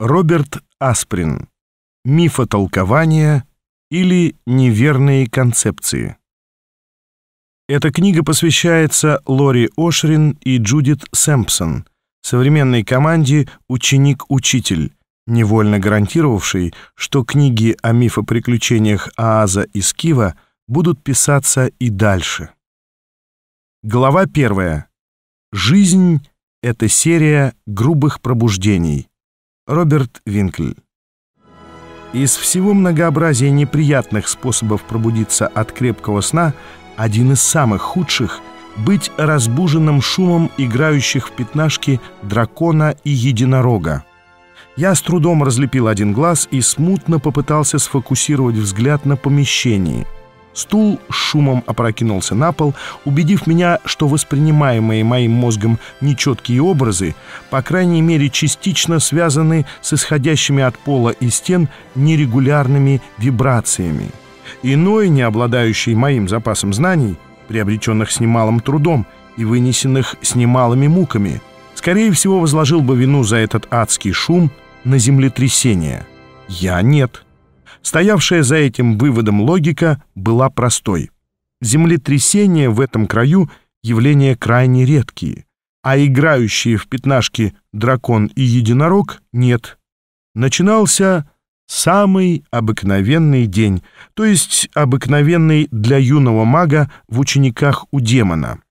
Роберт Асприн. Мифотолкование или неверные концепции. Эта книга посвящается Лори Ошрин и Джудит Сэмпсон, современной команде «Ученик-учитель», невольно гарантировавшей, что книги о мифоприключениях Ааза и Скива будут писаться и дальше. Глава первая. Жизнь — это серия грубых пробуждений. Роберт Винкль. Из всего многообразия неприятных способов пробудиться от крепкого сна один из самых худших — быть разбуженным шумом играющих в пятнашки дракона и единорога. Я с трудом разлепил один глаз и смутно попытался сфокусировать взгляд на помещении — Стул с шумом опрокинулся на пол, убедив меня, что воспринимаемые моим мозгом нечеткие образы, по крайней мере, частично связаны с исходящими от пола и стен нерегулярными вибрациями. Иной, не обладающий моим запасом знаний, приобретенных с немалым трудом и вынесенных с немалыми муками, скорее всего, возложил бы вину за этот адский шум на землетрясение. Я нет. Стоявшая за этим выводом логика была простой. Землетрясения в этом краю — явления крайне редкие, а играющие в пятнашки дракон и единорог — нет. Начинался самый обыкновенный день, то есть обыкновенный для юного мага в учениках у демона.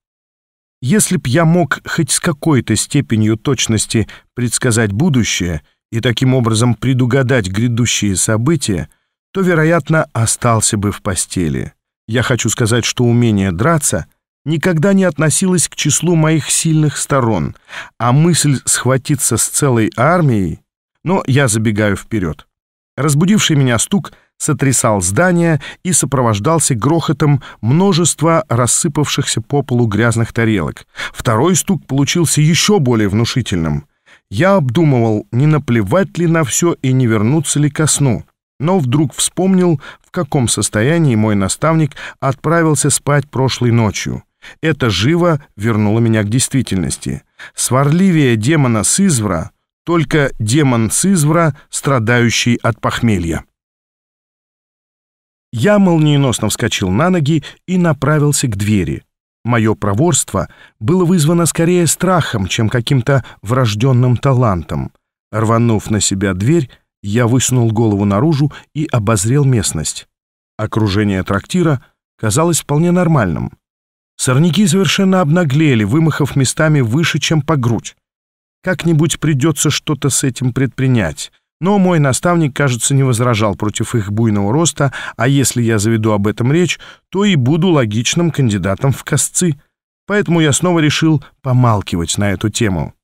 Если б я мог хоть с какой-то степенью точности предсказать будущее и таким образом предугадать грядущие события — то, вероятно, остался бы в постели. Я хочу сказать, что умение драться никогда не относилось к числу моих сильных сторон, а мысль схватиться с целой армией... Но я забегаю вперед. Разбудивший меня стук сотрясал здание и сопровождался грохотом множества рассыпавшихся по полу грязных тарелок. Второй стук получился еще более внушительным. Я обдумывал, не наплевать ли на все и не вернуться ли ко сну но вдруг вспомнил, в каком состоянии мой наставник отправился спать прошлой ночью. Это живо вернуло меня к действительности. Сварливее демона Сызвра, только демон Сызвра, страдающий от похмелья. Я молниеносно вскочил на ноги и направился к двери. Мое проворство было вызвано скорее страхом, чем каким-то врожденным талантом. Рванув на себя дверь, я высунул голову наружу и обозрел местность. Окружение трактира казалось вполне нормальным. Сорняки совершенно обнаглели, вымахав местами выше, чем по грудь. Как-нибудь придется что-то с этим предпринять. Но мой наставник, кажется, не возражал против их буйного роста, а если я заведу об этом речь, то и буду логичным кандидатом в косцы. Поэтому я снова решил помалкивать на эту тему.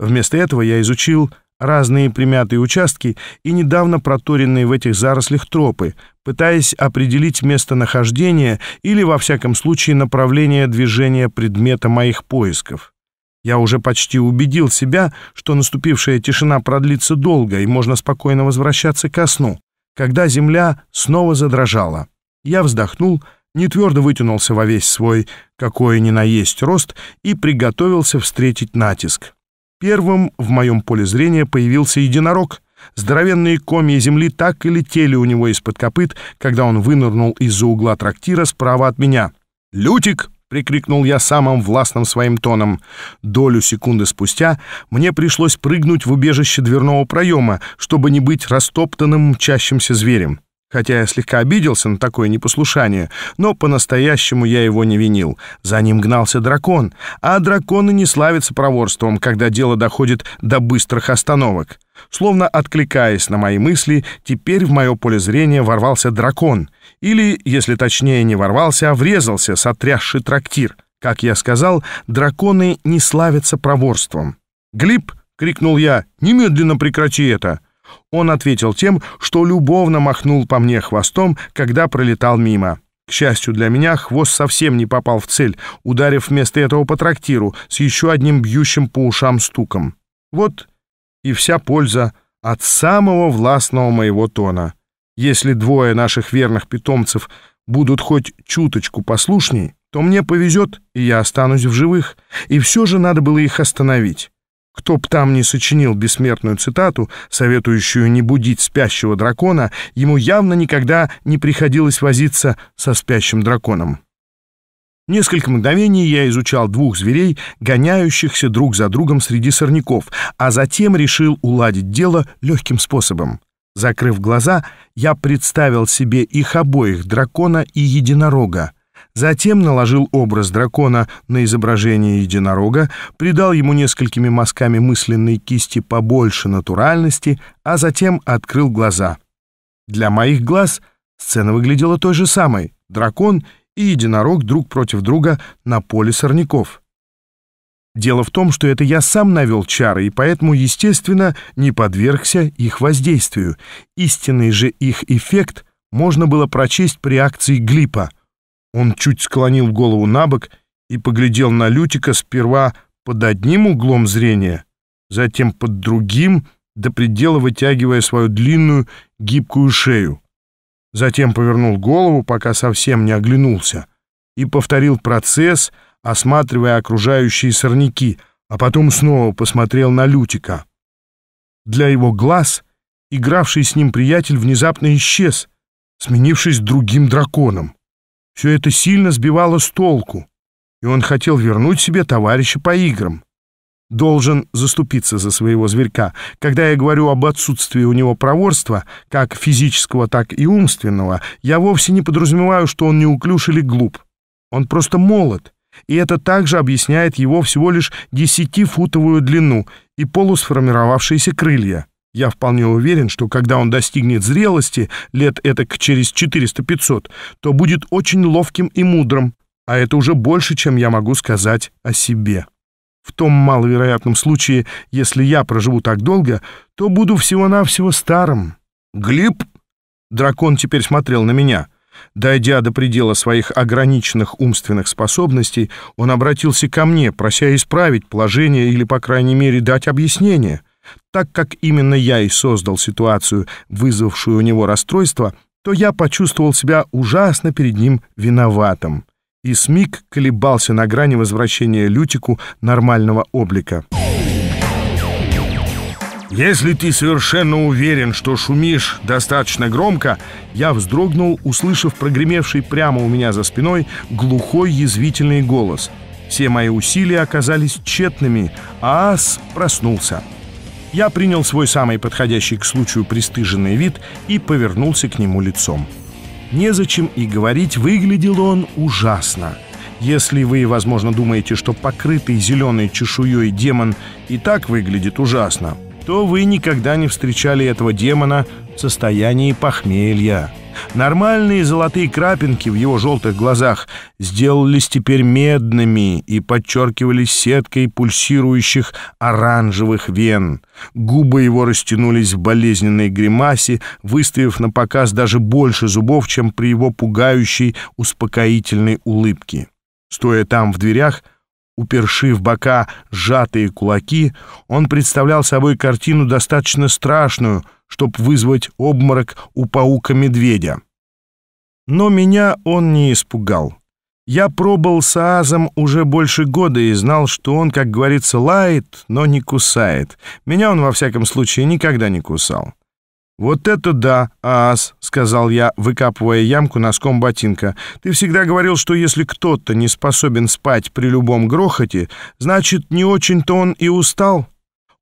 Вместо этого я изучил разные примятые участки и недавно проторенные в этих зарослях тропы, пытаясь определить местонахождение или, во всяком случае, направление движения предмета моих поисков. Я уже почти убедил себя, что наступившая тишина продлится долго и можно спокойно возвращаться ко сну, когда земля снова задрожала. Я вздохнул, не твердо вытянулся во весь свой, какой ни на есть рост, и приготовился встретить натиск. Первым в моем поле зрения появился единорог. Здоровенные комья земли так и летели у него из-под копыт, когда он вынырнул из-за угла трактира справа от меня. «Лютик!» — прикрикнул я самым властным своим тоном. Долю секунды спустя мне пришлось прыгнуть в убежище дверного проема, чтобы не быть растоптанным мчащимся зверем. Хотя я слегка обиделся на такое непослушание, но по-настоящему я его не винил. За ним гнался дракон, а драконы не славятся проворством, когда дело доходит до быстрых остановок. Словно откликаясь на мои мысли, теперь в мое поле зрения ворвался дракон. Или, если точнее, не ворвался, а врезался, сотрясший трактир. Как я сказал, драконы не славятся проворством. «Глиб!» — крикнул я. «Немедленно прекрати это!» Он ответил тем, что любовно махнул по мне хвостом, когда пролетал мимо. К счастью для меня, хвост совсем не попал в цель, ударив вместо этого по трактиру с еще одним бьющим по ушам стуком. Вот и вся польза от самого властного моего тона. Если двое наших верных питомцев будут хоть чуточку послушней, то мне повезет, и я останусь в живых. И все же надо было их остановить. Кто б там не сочинил бессмертную цитату, советующую не будить спящего дракона, ему явно никогда не приходилось возиться со спящим драконом. Несколько мгновений я изучал двух зверей, гоняющихся друг за другом среди сорняков, а затем решил уладить дело легким способом. Закрыв глаза, я представил себе их обоих, дракона и единорога. Затем наложил образ дракона на изображение единорога, придал ему несколькими мазками мысленной кисти побольше натуральности, а затем открыл глаза. Для моих глаз сцена выглядела той же самой. Дракон и единорог друг против друга на поле сорняков. Дело в том, что это я сам навел чары, и поэтому, естественно, не подвергся их воздействию. Истинный же их эффект можно было прочесть при акции Глипа. Он чуть склонил голову на бок и поглядел на Лютика сперва под одним углом зрения, затем под другим, до предела вытягивая свою длинную гибкую шею. Затем повернул голову, пока совсем не оглянулся, и повторил процесс, осматривая окружающие сорняки, а потом снова посмотрел на Лютика. Для его глаз игравший с ним приятель внезапно исчез, сменившись другим драконом. Все это сильно сбивало с толку, и он хотел вернуть себе товарища по играм. Должен заступиться за своего зверька. Когда я говорю об отсутствии у него проворства, как физического, так и умственного, я вовсе не подразумеваю, что он неуклюж или глуп. Он просто молод, и это также объясняет его всего лишь десятифутовую длину и полусформировавшиеся крылья. Я вполне уверен, что когда он достигнет зрелости, лет это через 400-500, то будет очень ловким и мудрым, а это уже больше, чем я могу сказать о себе. В том маловероятном случае, если я проживу так долго, то буду всего-навсего старым. Глеб? Дракон теперь смотрел на меня. Дойдя до предела своих ограниченных умственных способностей, он обратился ко мне, прося исправить положение или, по крайней мере, дать объяснение — так как именно я и создал ситуацию, вызвавшую у него расстройство, то я почувствовал себя ужасно перед ним виноватым. И Смик колебался на грани возвращения Лютику нормального облика. Если ты совершенно уверен, что шумишь достаточно громко, я вздрогнул, услышав прогремевший прямо у меня за спиной глухой язвительный голос. Все мои усилия оказались тщетными, а ас проснулся. Я принял свой самый подходящий к случаю пристыженный вид и повернулся к нему лицом. Незачем и говорить, выглядел он ужасно. Если вы, возможно, думаете, что покрытый зеленой чешуей демон и так выглядит ужасно, то вы никогда не встречали этого демона состоянии похмелья. Нормальные золотые крапинки в его желтых глазах сделались теперь медными и подчеркивались сеткой пульсирующих оранжевых вен. Губы его растянулись в болезненной гримасе, выставив на показ даже больше зубов, чем при его пугающей успокоительной улыбке. Стоя там в дверях, Уперши в бока сжатые кулаки, он представлял собой картину достаточно страшную, чтобы вызвать обморок у паука-медведя. Но меня он не испугал. Я пробыл с Аазом уже больше года и знал, что он, как говорится, лает, но не кусает. Меня он, во всяком случае, никогда не кусал. «Вот это да, ас!» — сказал я, выкапывая ямку носком ботинка. «Ты всегда говорил, что если кто-то не способен спать при любом грохоте, значит, не очень-то он и устал».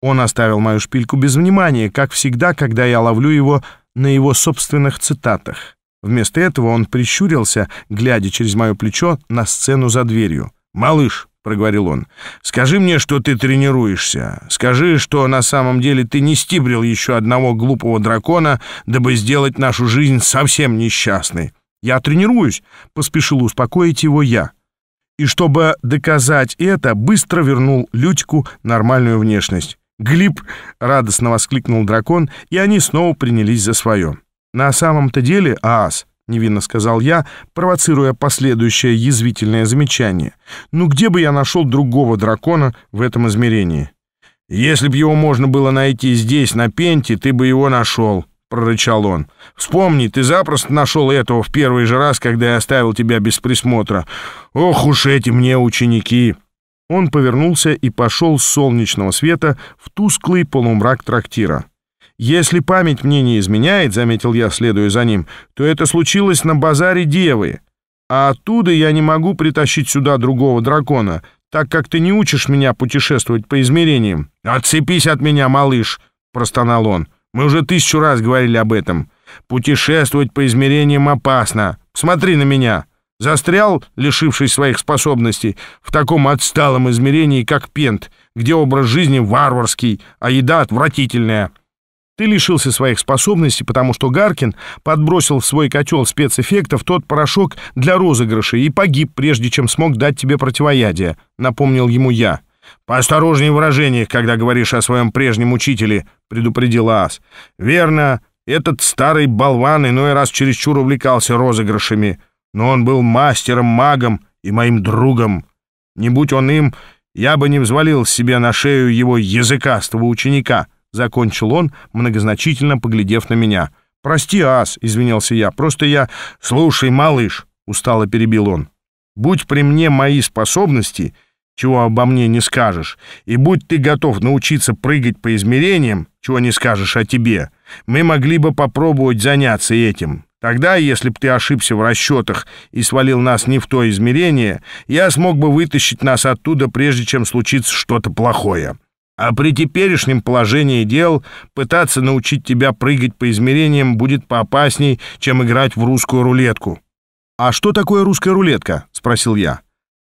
Он оставил мою шпильку без внимания, как всегда, когда я ловлю его на его собственных цитатах. Вместо этого он прищурился, глядя через мое плечо на сцену за дверью. «Малыш, — проговорил он. «Скажи мне, что ты тренируешься. Скажи, что на самом деле ты не стибрил еще одного глупого дракона, дабы сделать нашу жизнь совсем несчастной. Я тренируюсь», — поспешил успокоить его я. И чтобы доказать это, быстро вернул Лютику нормальную внешность. Глип радостно воскликнул дракон, и они снова принялись за свое. На самом-то деле, Аас — невинно сказал я, провоцируя последующее язвительное замечание. «Ну где бы я нашел другого дракона в этом измерении?» «Если б его можно было найти здесь, на Пенте, ты бы его нашел», — прорычал он. «Вспомни, ты запросто нашел этого в первый же раз, когда я оставил тебя без присмотра. Ох уж эти мне ученики!» Он повернулся и пошел с солнечного света в тусклый полумрак трактира. «Если память мне не изменяет», — заметил я, следуя за ним, — «то это случилось на базаре Девы, а оттуда я не могу притащить сюда другого дракона, так как ты не учишь меня путешествовать по измерениям». «Отцепись от меня, малыш», — простонал он. «Мы уже тысячу раз говорили об этом. Путешествовать по измерениям опасно. Смотри на меня». Застрял, лишившись своих способностей, в таком отсталом измерении, как Пент, где образ жизни варварский, а еда отвратительная. Ты лишился своих способностей, потому что Гаркин подбросил в свой котел спецэффектов тот порошок для розыгрыша и погиб, прежде чем смог дать тебе противоядие», — напомнил ему я. «Поосторожнее выражение, когда говоришь о своем прежнем учителе», — предупредила Ас. «Верно, этот старый болван иной раз чересчур увлекался розыгрышами, но он был мастером, магом и моим другом. Не будь он им, я бы не взвалил себе на шею его языкастого ученика» закончил он, многозначительно поглядев на меня. «Прости, Ас», — извинялся я, — «просто я...» «Слушай, малыш», — устало перебил он, — «будь при мне мои способности, чего обо мне не скажешь, и будь ты готов научиться прыгать по измерениям, чего не скажешь о тебе, мы могли бы попробовать заняться этим. Тогда, если бы ты ошибся в расчетах и свалил нас не в то измерение, я смог бы вытащить нас оттуда, прежде чем случится что-то плохое». А при теперешнем положении дел пытаться научить тебя прыгать по измерениям будет поопасней, чем играть в русскую рулетку». «А что такое русская рулетка?» — спросил я.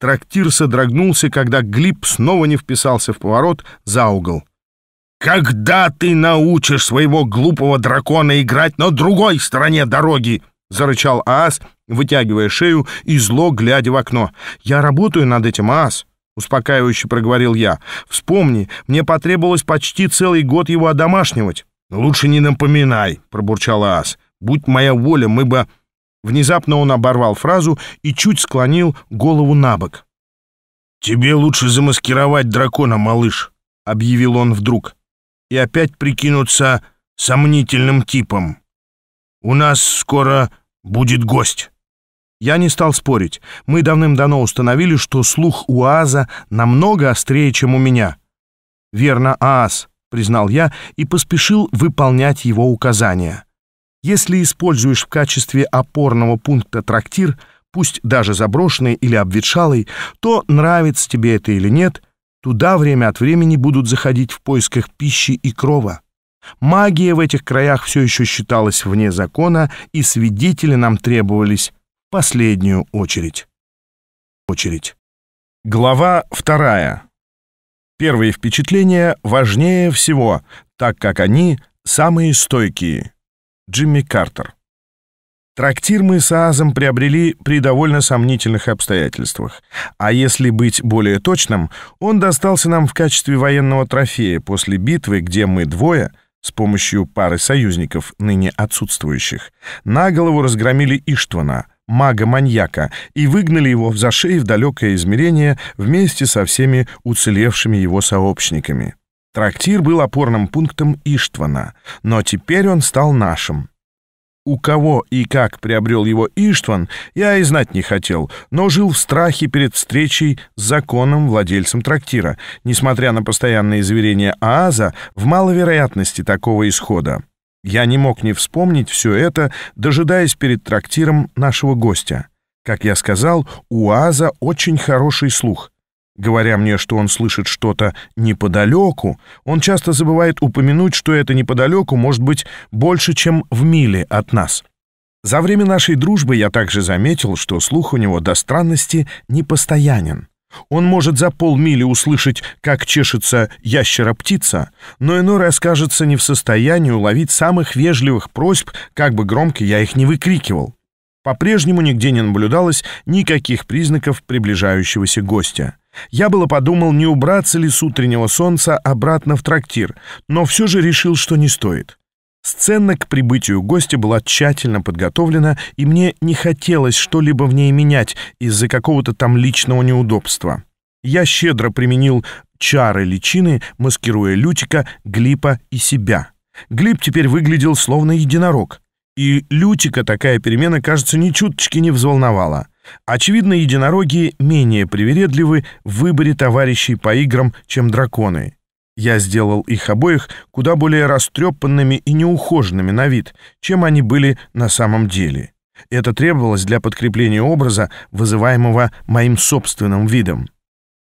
Трактир содрогнулся, когда Глип снова не вписался в поворот за угол. «Когда ты научишь своего глупого дракона играть на другой стороне дороги?» — зарычал Аас, вытягивая шею и зло глядя в окно. «Я работаю над этим, Аас. Успокаивающе проговорил я. «Вспомни, мне потребовалось почти целый год его одомашнивать». «Лучше не напоминай», — пробурчал Аас. «Будь моя воля, мы бы...» Внезапно он оборвал фразу и чуть склонил голову на бок. «Тебе лучше замаскировать дракона, малыш», — объявил он вдруг. «И опять прикинуться сомнительным типом. У нас скоро будет гость». Я не стал спорить. Мы давным-давно установили, что слух у Аза намного острее, чем у меня. «Верно, Аз признал я и поспешил выполнять его указания. «Если используешь в качестве опорного пункта трактир, пусть даже заброшенный или обветшалый, то, нравится тебе это или нет, туда время от времени будут заходить в поисках пищи и крова». Магия в этих краях все еще считалась вне закона, и свидетели нам требовались последнюю очередь. Очередь. Глава вторая. Первые впечатления важнее всего, так как они самые стойкие. Джимми Картер. Трактир мы с Азом приобрели при довольно сомнительных обстоятельствах. А если быть более точным, он достался нам в качестве военного трофея после битвы, где мы двое, с помощью пары союзников, ныне отсутствующих, наголову разгромили Иштвана — мага-маньяка, и выгнали его в зашей в далекое измерение вместе со всеми уцелевшими его сообщниками. Трактир был опорным пунктом Иштвана, но теперь он стал нашим. У кого и как приобрел его Иштван, я и знать не хотел, но жил в страхе перед встречей с законным владельцем трактира, несмотря на постоянные заверения Ааза в маловероятности такого исхода. Я не мог не вспомнить все это, дожидаясь перед трактиром нашего гостя. Как я сказал, у Аза очень хороший слух. Говоря мне, что он слышит что-то неподалеку, он часто забывает упомянуть, что это неподалеку может быть больше, чем в миле от нас. За время нашей дружбы я также заметил, что слух у него до странности непостоянен. Он может за полмили услышать, как чешется ящера-птица, но иной раз кажется не в состоянии уловить самых вежливых просьб, как бы громко я их не выкрикивал. По-прежнему нигде не наблюдалось никаких признаков приближающегося гостя. Я было подумал, не убраться ли с утреннего солнца обратно в трактир, но все же решил, что не стоит. Сцена к прибытию гостя была тщательно подготовлена, и мне не хотелось что-либо в ней менять из-за какого-то там личного неудобства. Я щедро применил чары личины, маскируя Лютика, Глипа и себя. Глип теперь выглядел словно единорог. И Лютика такая перемена, кажется, ни чуточки не взволновала. Очевидно, единороги менее привередливы в выборе товарищей по играм, чем драконы. Я сделал их обоих куда более растрепанными и неухоженными на вид, чем они были на самом деле. Это требовалось для подкрепления образа, вызываемого моим собственным видом.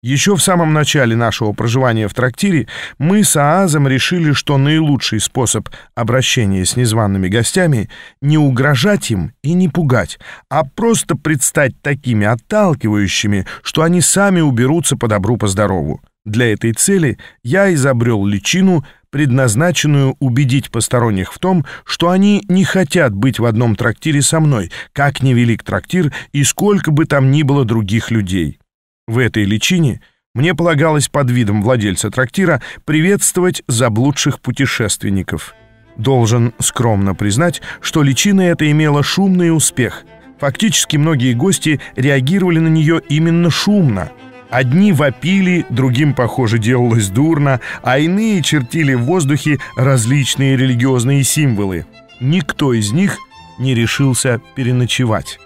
Еще в самом начале нашего проживания в трактире мы с Аазом решили, что наилучший способ обращения с незваными гостями — не угрожать им и не пугать, а просто предстать такими отталкивающими, что они сами уберутся по добру, по здорову. Для этой цели я изобрел личину, предназначенную убедить посторонних в том, что они не хотят быть в одном трактире со мной, как невелик трактир и сколько бы там ни было других людей. В этой личине мне полагалось под видом владельца трактира приветствовать заблудших путешественников. Должен скромно признать, что личина эта имела шумный успех. Фактически многие гости реагировали на нее именно шумно — Одни вопили, другим, похоже, делалось дурно, а иные чертили в воздухе различные религиозные символы. Никто из них не решился переночевать.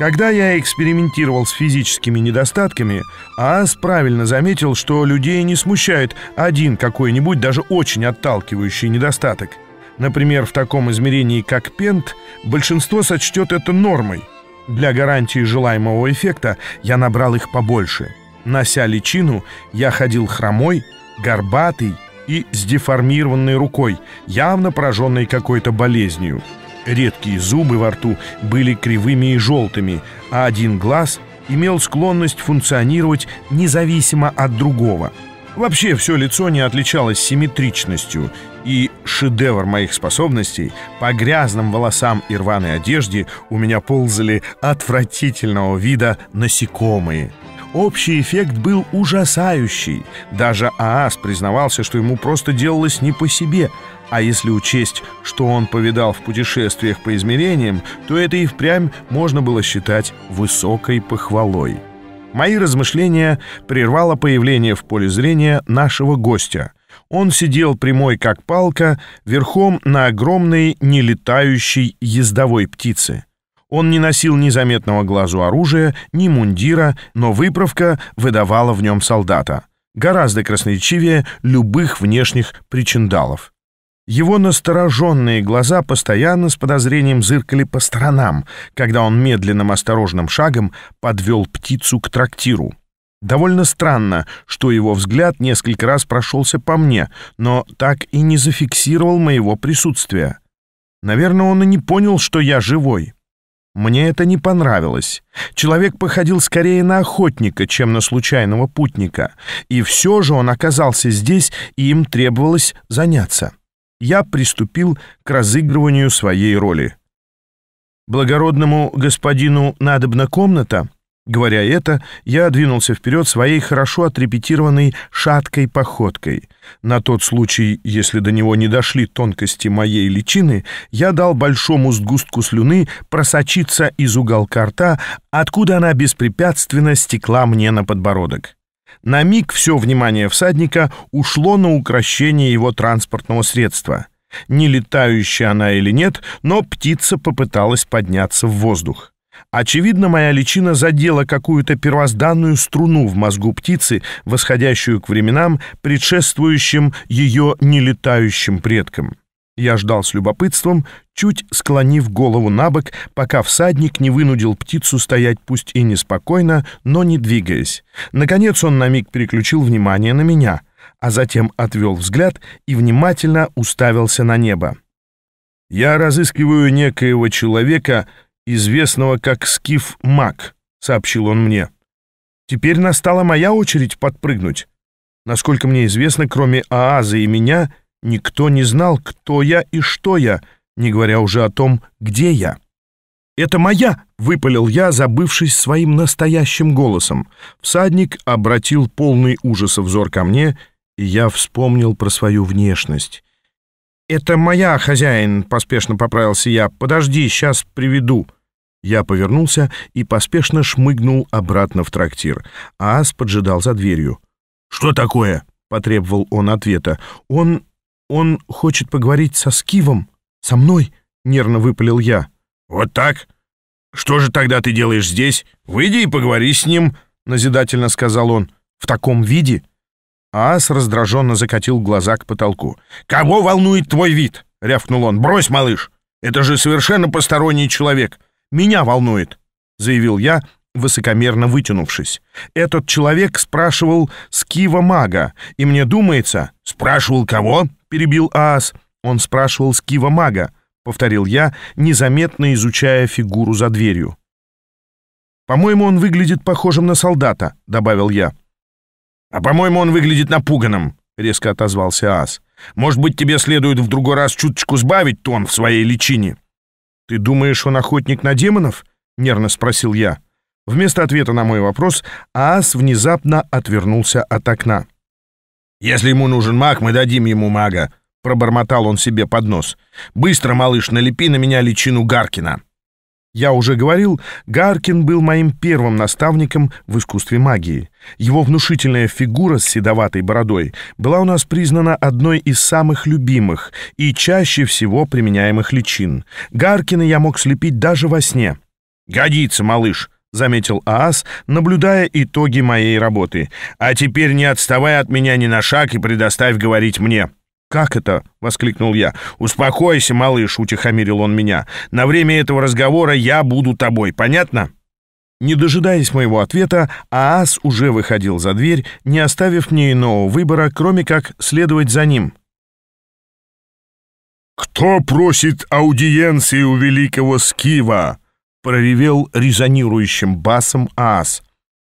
Когда я экспериментировал с физическими недостатками, Аас правильно заметил, что людей не смущает один какой-нибудь даже очень отталкивающий недостаток. Например, в таком измерении, как пент, большинство сочтет это нормой. Для гарантии желаемого эффекта я набрал их побольше – Нося личину, я ходил хромой, горбатый и с деформированной рукой, явно пораженной какой-то болезнью. Редкие зубы во рту были кривыми и желтыми, а один глаз имел склонность функционировать независимо от другого. Вообще все лицо не отличалось симметричностью, и шедевр моих способностей по грязным волосам и рваной одежде у меня ползали отвратительного вида насекомые — Общий эффект был ужасающий. Даже ААС признавался, что ему просто делалось не по себе. А если учесть, что он повидал в путешествиях по измерениям, то это и впрямь можно было считать высокой похвалой. Мои размышления прервало появление в поле зрения нашего гостя. Он сидел прямой как палка, верхом на огромной нелетающей ездовой птице. Он не носил незаметного глазу оружия, ни мундира, но выправка выдавала в нем солдата. Гораздо красноречивее любых внешних причиндалов. Его настороженные глаза постоянно с подозрением зыркали по сторонам, когда он медленным осторожным шагом подвел птицу к трактиру. Довольно странно, что его взгляд несколько раз прошелся по мне, но так и не зафиксировал моего присутствия. Наверное, он и не понял, что я живой. Мне это не понравилось. Человек походил скорее на охотника, чем на случайного путника. И все же он оказался здесь, и им требовалось заняться. Я приступил к разыгрыванию своей роли. «Благородному господину надобна комната?» Говоря это, я двинулся вперед своей хорошо отрепетированной шаткой походкой. На тот случай, если до него не дошли тонкости моей личины, я дал большому сгустку слюны просочиться из уголка рта, откуда она беспрепятственно стекла мне на подбородок. На миг все внимание всадника ушло на укращение его транспортного средства. Не летающая она или нет, но птица попыталась подняться в воздух. Очевидно, моя личина задела какую-то первозданную струну в мозгу птицы, восходящую к временам, предшествующим ее нелетающим предкам. Я ждал с любопытством, чуть склонив голову на бок, пока всадник не вынудил птицу стоять пусть и неспокойно, но не двигаясь. Наконец он на миг переключил внимание на меня, а затем отвел взгляд и внимательно уставился на небо. «Я разыскиваю некоего человека, известного как Скиф Мак, сообщил он мне. Теперь настала моя очередь подпрыгнуть. Насколько мне известно, кроме Ааза и меня, никто не знал, кто я и что я, не говоря уже о том, где я. «Это моя!» — выпалил я, забывшись своим настоящим голосом. Всадник обратил полный ужаса взор ко мне, и я вспомнил про свою внешность. «Это моя, хозяин!» — поспешно поправился я. «Подожди, сейчас приведу». Я повернулся и поспешно шмыгнул обратно в трактир. Аас поджидал за дверью. «Что такое?» — потребовал он ответа. «Он... он хочет поговорить со Скивом. Со мной?» — нервно выпалил я. «Вот так? Что же тогда ты делаешь здесь? Выйди и поговори с ним», — назидательно сказал он. «В таком виде?» Аас раздраженно закатил глаза к потолку. «Кого волнует твой вид?» — рявкнул он. «Брось, малыш! Это же совершенно посторонний человек!» меня волнует», — заявил я, высокомерно вытянувшись. «Этот человек спрашивал Скива Мага, и мне думается...» «Спрашивал кого?» — перебил Аас. «Он спрашивал Скива Мага», — повторил я, незаметно изучая фигуру за дверью. «По-моему, он выглядит похожим на солдата», — добавил я. «А по-моему, он выглядит напуганным», — резко отозвался Аас. «Может быть, тебе следует в другой раз чуточку сбавить тон в своей личине?» «Ты думаешь, он охотник на демонов?» — нервно спросил я. Вместо ответа на мой вопрос Аас внезапно отвернулся от окна. «Если ему нужен маг, мы дадим ему мага», — пробормотал он себе под нос. «Быстро, малыш, налепи на меня личину Гаркина». Я уже говорил, Гаркин был моим первым наставником в искусстве магии. Его внушительная фигура с седоватой бородой была у нас признана одной из самых любимых и чаще всего применяемых личин. Гаркина я мог слепить даже во сне. «Годится, малыш!» — заметил Аас, наблюдая итоги моей работы. «А теперь не отставай от меня ни на шаг и предоставь говорить мне!» «Как это?» — воскликнул я. «Успокойся, малыш», — утихомирил он меня. «На время этого разговора я буду тобой, понятно?» Не дожидаясь моего ответа, Аас уже выходил за дверь, не оставив мне иного выбора, кроме как следовать за ним. «Кто просит аудиенции у великого Скива?» — проревел резонирующим басом Аас.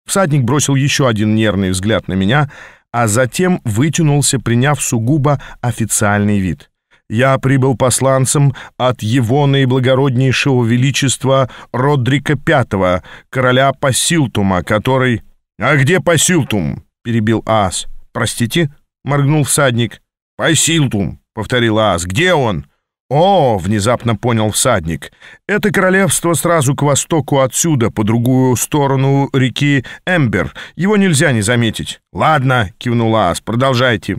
Всадник бросил еще один нервный взгляд на меня, а затем вытянулся, приняв сугубо официальный вид. «Я прибыл посланцем от его наиблагороднейшего величества Родрика V, короля Пасилтума, который...» «А где Пасилтум?» — перебил Аас. «Простите?» — моргнул всадник. «Пасилтум», — повторил Аас. «Где он?» «О!» — внезапно понял всадник. «Это королевство сразу к востоку отсюда, по другую сторону реки Эмбер. Его нельзя не заметить». «Ладно», — кивнул Аас, — «продолжайте».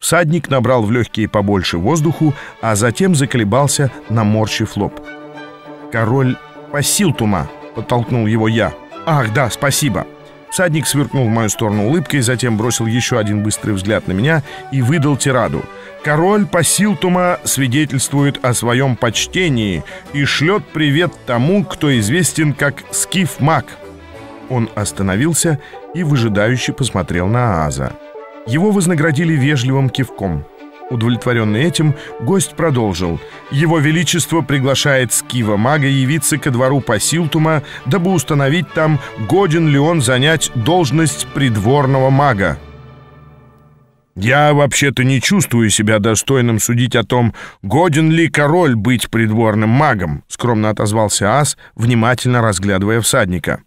Всадник набрал в легкие побольше воздуху, а затем заколебался, наморщив лоб. «Король посил тума», — подтолкнул его я. «Ах, да, спасибо». Всадник сверкнул в мою сторону улыбкой, затем бросил еще один быстрый взгляд на меня и выдал тираду — Король Пасилтума свидетельствует о своем почтении и шлет привет тому, кто известен как Скиф Мак. Он остановился и выжидающе посмотрел на Аза. Его вознаградили вежливым кивком. Удовлетворенный этим, гость продолжил. Его Величество приглашает Скива Мага явиться ко двору Пасилтума, дабы установить там, годен ли он занять должность придворного мага. Я вообще-то не чувствую себя достойным судить о том, годен ли король быть придворным магом, скромно отозвался Ас, внимательно разглядывая всадника.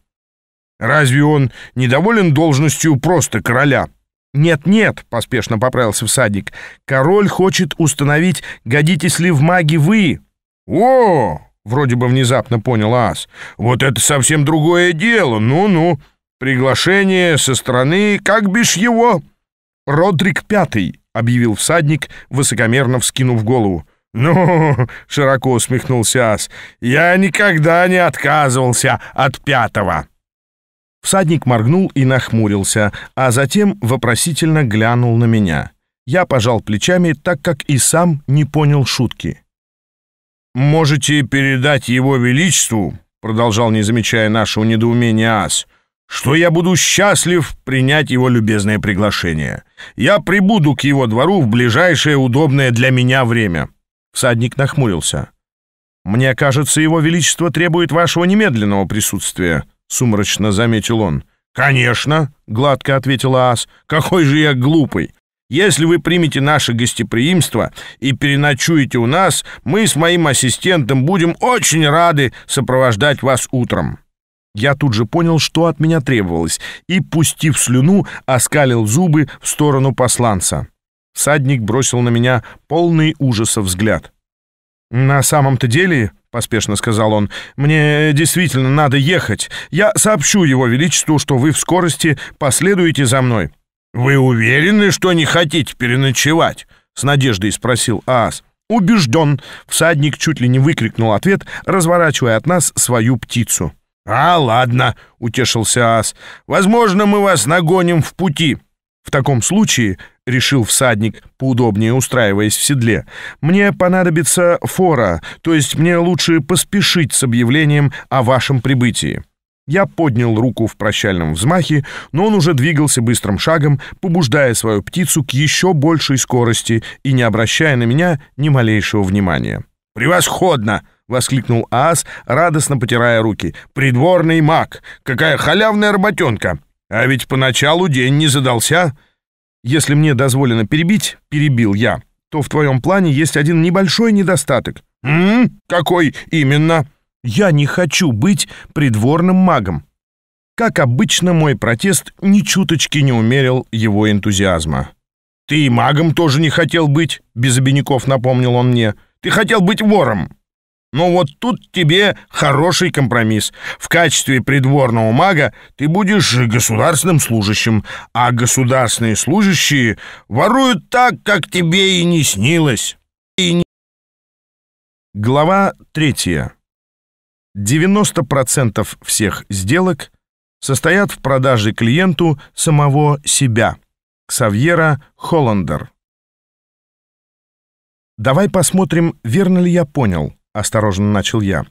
Разве он недоволен должностью просто короля? «Нет-нет», — поспешно поправился всадник, — «король хочет установить, годитесь ли в маги вы». «О!» — вроде бы внезапно понял Ас. «Вот это совсем другое дело, ну-ну. Приглашение со стороны, как бишь его?» «Родрик Пятый», — объявил всадник, высокомерно вскинув голову. «Ну, — широко усмехнулся Ас, — я никогда не отказывался от пятого». Всадник моргнул и нахмурился, а затем вопросительно глянул на меня. Я пожал плечами, так как и сам не понял шутки. «Можете передать его величеству», — продолжал, не замечая нашего недоумения Ас, — что я буду счастлив принять его любезное приглашение. Я прибуду к его двору в ближайшее удобное для меня время». Всадник нахмурился. «Мне кажется, его величество требует вашего немедленного присутствия», — сумрачно заметил он. «Конечно», — гладко ответила Ас, — «какой же я глупый! Если вы примете наше гостеприимство и переночуете у нас, мы с моим ассистентом будем очень рады сопровождать вас утром». Я тут же понял, что от меня требовалось, и, пустив слюну, оскалил зубы в сторону посланца. Садник бросил на меня полный ужаса взгляд. «На самом-то деле», — поспешно сказал он, — «мне действительно надо ехать. Я сообщу его величеству, что вы в скорости последуете за мной». «Вы уверены, что не хотите переночевать?» — с надеждой спросил Аас. «Убежден», — всадник чуть ли не выкрикнул ответ, разворачивая от нас свою птицу. «А, ладно», — утешился ас, — «возможно, мы вас нагоним в пути». «В таком случае», — решил всадник, поудобнее устраиваясь в седле, «мне понадобится фора, то есть мне лучше поспешить с объявлением о вашем прибытии». Я поднял руку в прощальном взмахе, но он уже двигался быстрым шагом, побуждая свою птицу к еще большей скорости и не обращая на меня ни малейшего внимания. «Превосходно!» — воскликнул Ас, радостно потирая руки. «Придворный маг! Какая халявная работенка! А ведь поначалу день не задался!» «Если мне дозволено перебить, перебил я, то в твоем плане есть один небольшой недостаток». -м какой именно?» «Я не хочу быть придворным магом». Как обычно, мой протест ни чуточки не умерил его энтузиазма. «Ты и магом тоже не хотел быть», — без обиняков напомнил он мне. «Ты хотел быть вором». Но вот тут тебе хороший компромисс. В качестве придворного мага ты будешь государственным служащим, а государственные служащие воруют так, как тебе и не снилось. И не... Глава третья. 90% всех сделок состоят в продаже клиенту самого себя. Ксавьера Холландер. Давай посмотрим, верно ли я понял. — осторожно начал я.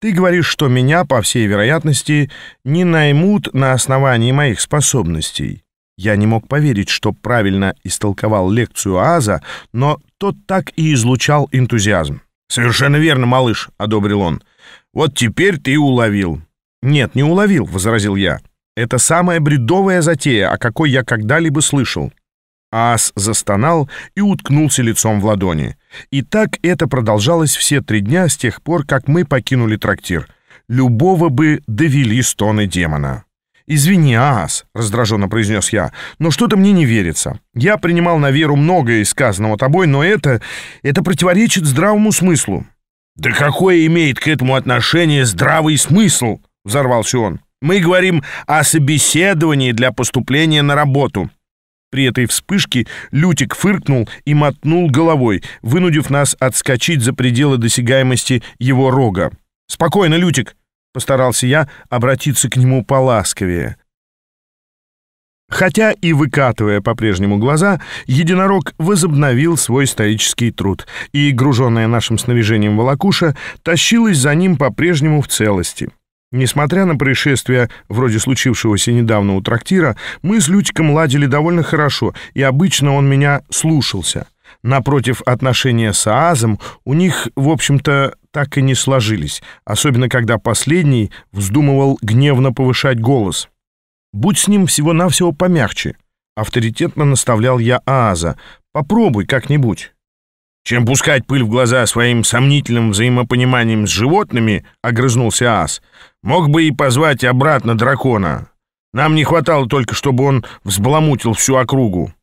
«Ты говоришь, что меня, по всей вероятности, не наймут на основании моих способностей». Я не мог поверить, что правильно истолковал лекцию Аза, но тот так и излучал энтузиазм. «Совершенно верно, малыш», — одобрил он. «Вот теперь ты уловил». «Нет, не уловил», — возразил я. «Это самая бредовая затея, о какой я когда-либо слышал». Аас застонал и уткнулся лицом в ладони. И так это продолжалось все три дня с тех пор, как мы покинули трактир. Любого бы довели стоны демона. «Извини, Аас», — раздраженно произнес я, — «но что-то мне не верится. Я принимал на веру многое из сказанного тобой, но это... это противоречит здравому смыслу». «Да какое имеет к этому отношение здравый смысл?» — взорвался он. «Мы говорим о собеседовании для поступления на работу. При этой вспышке Лютик фыркнул и мотнул головой, вынудив нас отскочить за пределы досягаемости его рога. «Спокойно, Лютик!» — постарался я обратиться к нему поласковее. Хотя и выкатывая по-прежнему глаза, единорог возобновил свой исторический труд, и, груженная нашим снаряжением волокуша, тащилась за ним по-прежнему в целости. Несмотря на происшествие, вроде случившегося недавно у трактира, мы с Лютиком ладили довольно хорошо, и обычно он меня слушался. Напротив, отношения с Аазом у них, в общем-то, так и не сложились, особенно когда последний вздумывал гневно повышать голос. «Будь с ним всего-навсего помягче», — авторитетно наставлял я Ааза. «Попробуй как-нибудь» чем пускать пыль в глаза своим сомнительным взаимопониманием с животными, — огрызнулся ас, — мог бы и позвать обратно дракона. Нам не хватало только, чтобы он взбаламутил всю округу.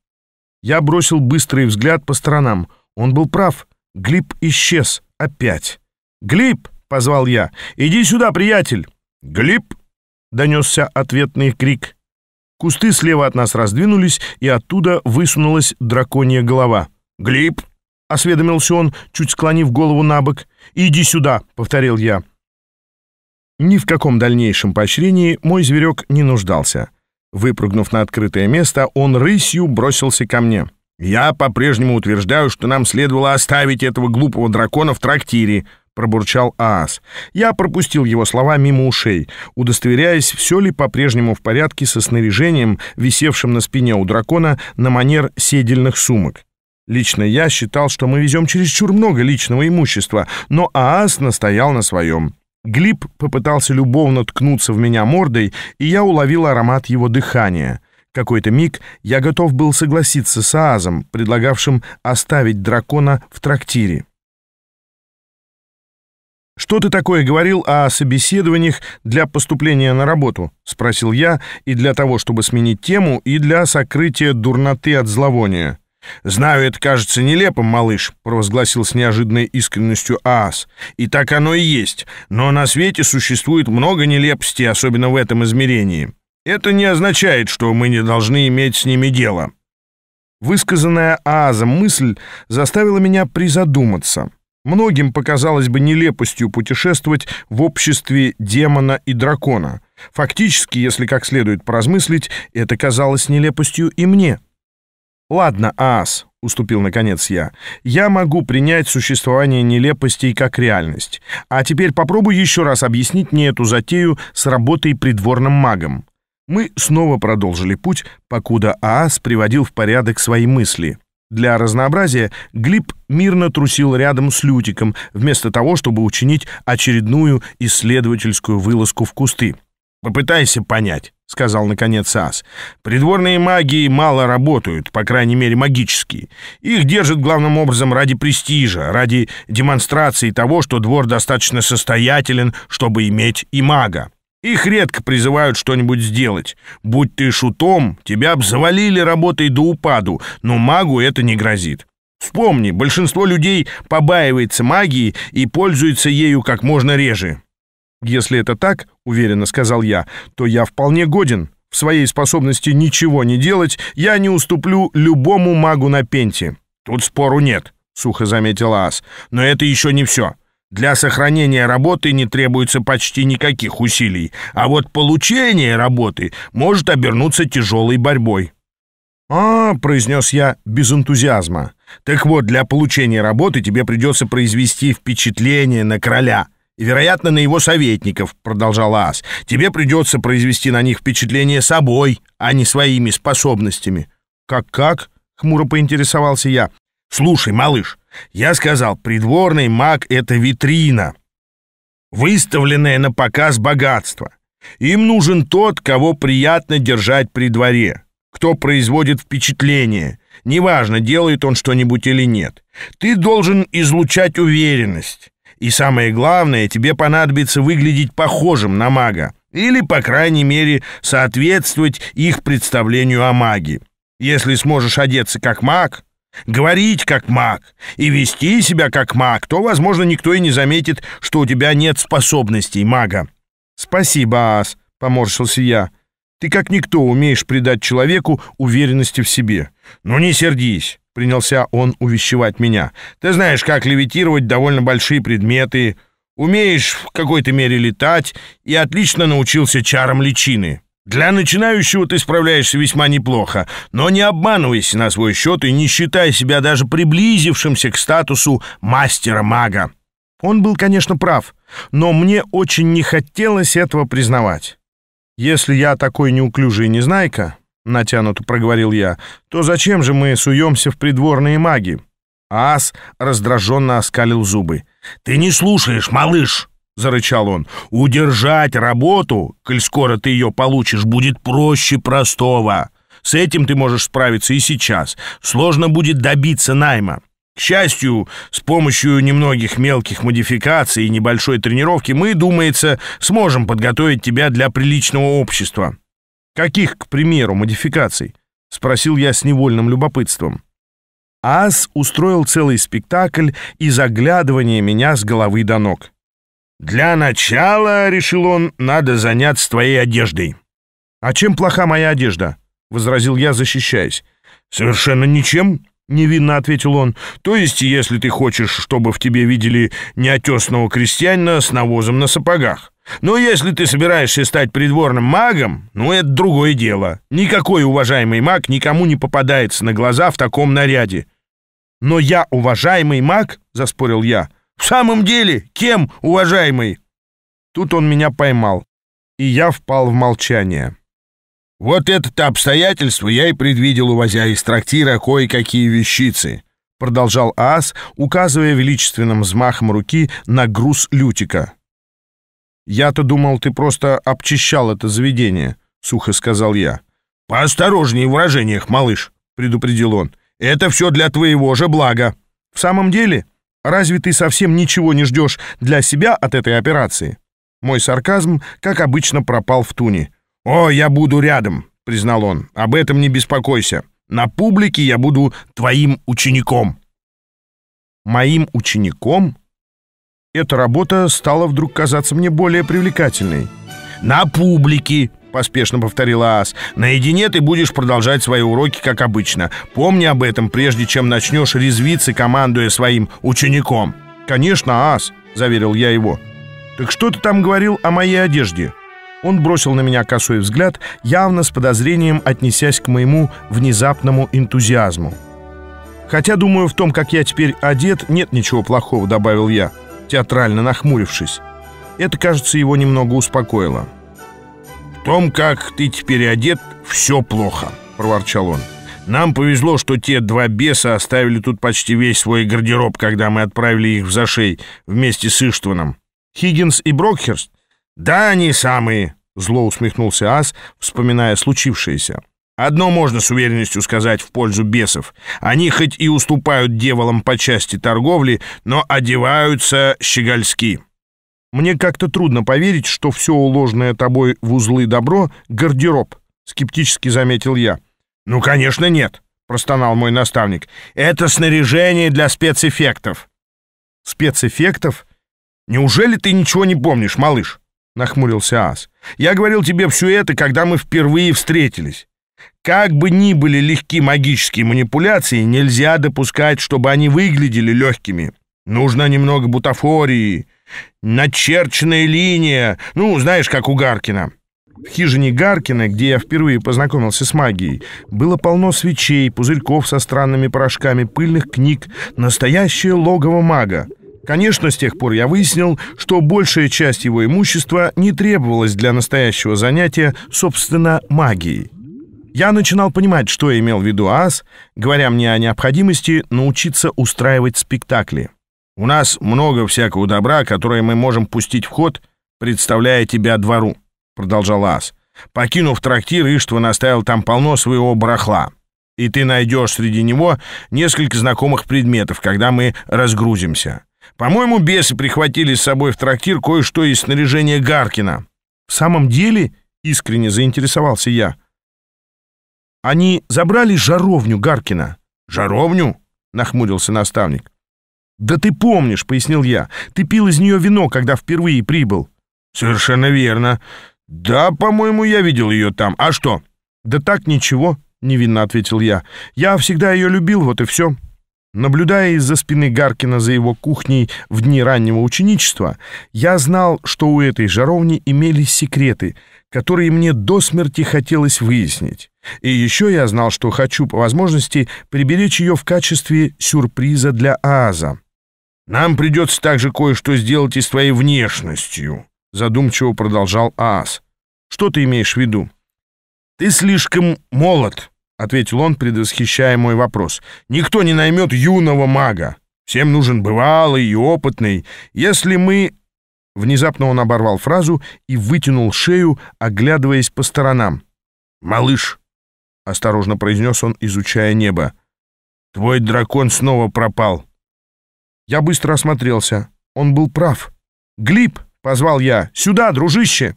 Я бросил быстрый взгляд по сторонам. Он был прав. Глип исчез. Опять. Глип, позвал я. «Иди сюда, приятель!» Глип, донесся ответный крик. Кусты слева от нас раздвинулись, и оттуда высунулась драконья голова. Глип. — осведомился он, чуть склонив голову на бок. «Иди сюда», — повторил я. Ни в каком дальнейшем поощрении мой зверек не нуждался. Выпрыгнув на открытое место, он рысью бросился ко мне. «Я по-прежнему утверждаю, что нам следовало оставить этого глупого дракона в трактире», — пробурчал Аас. Я пропустил его слова мимо ушей, удостоверяясь, все ли по-прежнему в порядке со снаряжением, висевшим на спине у дракона на манер седельных сумок. Лично я считал, что мы везем чересчур много личного имущества, но ААС настоял на своем. Глиб попытался любовно ткнуться в меня мордой, и я уловил аромат его дыхания. Какой-то миг я готов был согласиться с Аазом, предлагавшим оставить дракона в трактире. «Что ты такое говорил о собеседованиях для поступления на работу?» — спросил я, и для того, чтобы сменить тему, и для сокрытия дурноты от зловония. «Знаю, это кажется нелепым, малыш», — провозгласил с неожиданной искренностью Аас. «И так оно и есть. Но на свете существует много нелепостей, особенно в этом измерении. Это не означает, что мы не должны иметь с ними дело». Высказанная Аазом мысль заставила меня призадуматься. Многим показалось бы нелепостью путешествовать в обществе демона и дракона. Фактически, если как следует поразмыслить, это казалось нелепостью и мне. «Ладно, ас», — уступил наконец я, — «я могу принять существование нелепостей как реальность. А теперь попробуй еще раз объяснить мне эту затею с работой придворным магом». Мы снова продолжили путь, покуда ААС приводил в порядок свои мысли. Для разнообразия Глиб мирно трусил рядом с Лютиком, вместо того, чтобы учинить очередную исследовательскую вылазку в кусты. «Попытайся понять», — сказал наконец Ас. «Придворные магии мало работают, по крайней мере магические. Их держат главным образом ради престижа, ради демонстрации того, что двор достаточно состоятелен, чтобы иметь и мага. Их редко призывают что-нибудь сделать. Будь ты шутом, тебя обзавалили работой до упаду, но магу это не грозит. Вспомни, большинство людей побаивается магии и пользуется ею как можно реже. «Если это так, — уверенно сказал я, — то я вполне годен. В своей способности ничего не делать я не уступлю любому магу на пенте». «Тут спору нет», — сухо заметила Ас. «Но это еще не все. Для сохранения работы не требуется почти никаких усилий, а вот получение работы может обернуться тяжелой борьбой. «А, — произнес я без энтузиазма, — так вот, для получения работы тебе придется произвести впечатление на короля и, вероятно, на его советников», — продолжала Ас. «Тебе придется произвести на них впечатление собой, а не своими способностями». «Как-как?» — хмуро поинтересовался я. «Слушай, малыш, я сказал, придворный маг — это витрина, выставленная на показ богатства. Им нужен тот, кого приятно держать при дворе, кто производит впечатление». Неважно, делает он что-нибудь или нет. Ты должен излучать уверенность, и самое главное, тебе понадобится выглядеть похожим на мага. Или, по крайней мере, соответствовать их представлению о маге. Если сможешь одеться как маг, говорить как маг и вести себя как маг, то, возможно, никто и не заметит, что у тебя нет способностей мага. «Спасибо, Аас», — поморщился я. «Ты как никто умеешь придать человеку уверенности в себе. Но ну, не сердись. — принялся он увещевать меня. «Ты знаешь, как левитировать довольно большие предметы, умеешь в какой-то мере летать и отлично научился чарам личины. Для начинающего ты справляешься весьма неплохо, но не обманывайся на свой счет и не считай себя даже приблизившимся к статусу мастера-мага». Он был, конечно, прав, но мне очень не хотелось этого признавать. Если я такой неуклюжий незнайка, — натянуто проговорил я, — то зачем же мы суемся в придворные маги? Ас раздраженно оскалил зубы. «Ты не слушаешь, малыш!» — зарычал он. «Удержать работу, коль скоро ты ее получишь, будет проще простого. С этим ты можешь справиться и сейчас. Сложно будет добиться найма. К счастью, с помощью немногих мелких модификаций и небольшой тренировки мы, думается, сможем подготовить тебя для приличного общества. Каких, к примеру, модификаций? Спросил я с невольным любопытством. Ас устроил целый спектакль и заглядывание меня с головы до ног. «Для начала, — решил он, — надо заняться твоей одеждой». «А чем плоха моя одежда?» — возразил я, защищаясь. «Совершенно ничем», — невинно ответил он. «То есть, если ты хочешь, чтобы в тебе видели неотесного крестьянина с навозом на сапогах, но если ты собираешься стать придворным магом, ну это другое дело. Никакой уважаемый маг никому не попадается на глаза в таком наряде. Но я уважаемый маг, заспорил я. В самом деле, кем уважаемый? Тут он меня поймал, и я впал в молчание. Вот это то обстоятельство я и предвидел, увозя из трактира кое-какие вещицы, продолжал Ас, указывая величественным взмахом руки на груз лютика. «Я-то думал, ты просто обчищал это заведение», — сухо сказал я. «Поосторожнее в выражениях, малыш», — предупредил он. «Это все для твоего же блага». «В самом деле, разве ты совсем ничего не ждешь для себя от этой операции?» Мой сарказм, как обычно, пропал в туне. «О, я буду рядом», — признал он. «Об этом не беспокойся. На публике я буду твоим учеником». «Моим учеником?» Эта работа стала вдруг казаться мне более привлекательной. «На публике!» — поспешно повторила Ас, «Наедине ты будешь продолжать свои уроки, как обычно. Помни об этом, прежде чем начнешь резвиться, командуя своим учеником». «Конечно, Ас, заверил я его. «Так что ты там говорил о моей одежде?» Он бросил на меня косой взгляд, явно с подозрением отнесясь к моему внезапному энтузиазму. «Хотя, думаю, в том, как я теперь одет, нет ничего плохого», — добавил я театрально нахмурившись. Это, кажется, его немного успокоило. «В том, как ты теперь одет, все плохо», — проворчал он. «Нам повезло, что те два беса оставили тут почти весь свой гардероб, когда мы отправили их в зашей вместе с Иштваном. Хиггинс и Брокхерст?» «Да, они самые», — зло усмехнулся Ас, вспоминая случившееся. Одно можно с уверенностью сказать в пользу бесов. Они хоть и уступают девалам по части торговли, но одеваются щегольски. Мне как-то трудно поверить, что все уложенное тобой в узлы добро — гардероб, — скептически заметил я. «Ну, конечно, нет», — простонал мой наставник. «Это снаряжение для спецэффектов». «Спецэффектов? Неужели ты ничего не помнишь, малыш?» — нахмурился Ас. «Я говорил тебе все это, когда мы впервые встретились». Как бы ни были легки магические манипуляции, нельзя допускать, чтобы они выглядели легкими. Нужно немного бутафории, начерченная линия, ну, знаешь, как у Гаркина. В хижине Гаркина, где я впервые познакомился с магией, было полно свечей, пузырьков со странными порошками, пыльных книг, настоящее логово мага. Конечно, с тех пор я выяснил, что большая часть его имущества не требовалась для настоящего занятия, собственно, магией. Я начинал понимать, что имел в виду ААС, говоря мне о необходимости научиться устраивать спектакли. У нас много всякого добра, которое мы можем пустить в ход, представляя тебя двору, продолжал ААС. Покинув трактир, Иштва наставил там полно своего барахла. И ты найдешь среди него несколько знакомых предметов, когда мы разгрузимся. По-моему, бесы прихватили с собой в трактир кое-что из снаряжения Гаркина. В самом деле, искренне заинтересовался я, — они забрали жаровню Гаркина. Жаровню? нахмурился наставник. Да ты помнишь, пояснил я. Ты пил из нее вино, когда впервые прибыл. Совершенно верно. Да, по-моему, я видел ее там. А что? Да так ничего, невинно ответил я. Я всегда ее любил, вот и все. Наблюдая из-за спины Гаркина за его кухней в дни раннего ученичества, я знал, что у этой жаровни имелись секреты, которые мне до смерти хотелось выяснить. И еще я знал, что хочу по возможности приберечь ее в качестве сюрприза для Ааза. «Нам придется также кое-что сделать и с твоей внешностью», — задумчиво продолжал Ааз. «Что ты имеешь в виду?» «Ты слишком молод», — ответил он, предвосхищая мой вопрос. «Никто не наймет юного мага. Всем нужен бывалый и опытный. Если мы...» Внезапно он оборвал фразу и вытянул шею, оглядываясь по сторонам. «Малыш, — осторожно произнес он, изучая небо. «Твой дракон снова пропал». Я быстро осмотрелся. Он был прав. Глип, позвал я. «Сюда, дружище!»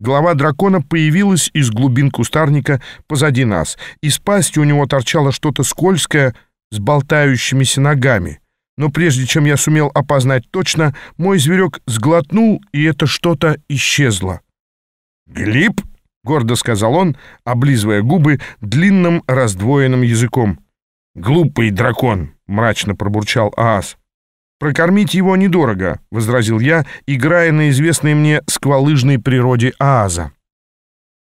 Голова дракона появилась из глубин кустарника позади нас. Из пасти у него торчало что-то скользкое с болтающимися ногами. Но прежде чем я сумел опознать точно, мой зверек сглотнул, и это что-то исчезло. Глип гордо сказал он, облизывая губы длинным раздвоенным языком. Глупый дракон, мрачно пробурчал Аас. Прокормить его недорого, возразил я, играя на известной мне сквалыжной природе Ааза.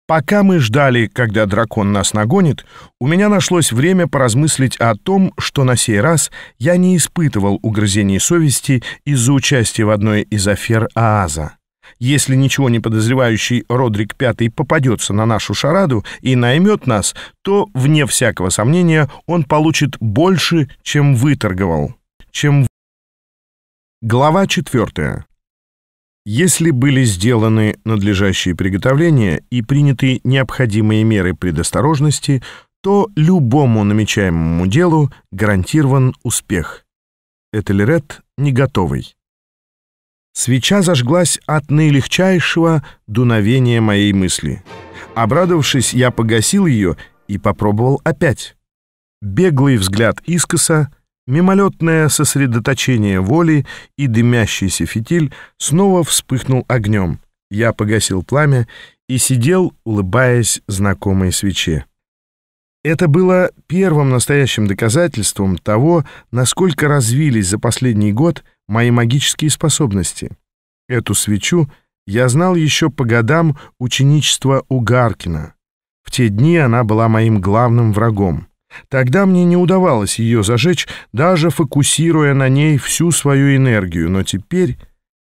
Пока мы ждали, когда дракон нас нагонит, у меня нашлось время поразмыслить о том, что на сей раз я не испытывал угрызений совести из-за участия в одной из афер Ааза. Если ничего не подозревающий Родрик Пятый попадется на нашу шараду и наймет нас, то, вне всякого сомнения, он получит больше, чем выторговал. Чем... Глава четвертая. Если были сделаны надлежащие приготовления и приняты необходимые меры предосторожности, то любому намечаемому делу гарантирован успех. Этельред не готовый. Свеча зажглась от наилегчайшего дуновения моей мысли. Обрадовавшись, я погасил ее и попробовал опять. Беглый взгляд искоса, мимолетное сосредоточение воли и дымящийся фитиль снова вспыхнул огнем. Я погасил пламя и сидел, улыбаясь знакомой свече. Это было первым настоящим доказательством того, насколько развились за последний год мои магические способности. Эту свечу я знал еще по годам ученичества у Гаркина. В те дни она была моим главным врагом. Тогда мне не удавалось ее зажечь, даже фокусируя на ней всю свою энергию, но теперь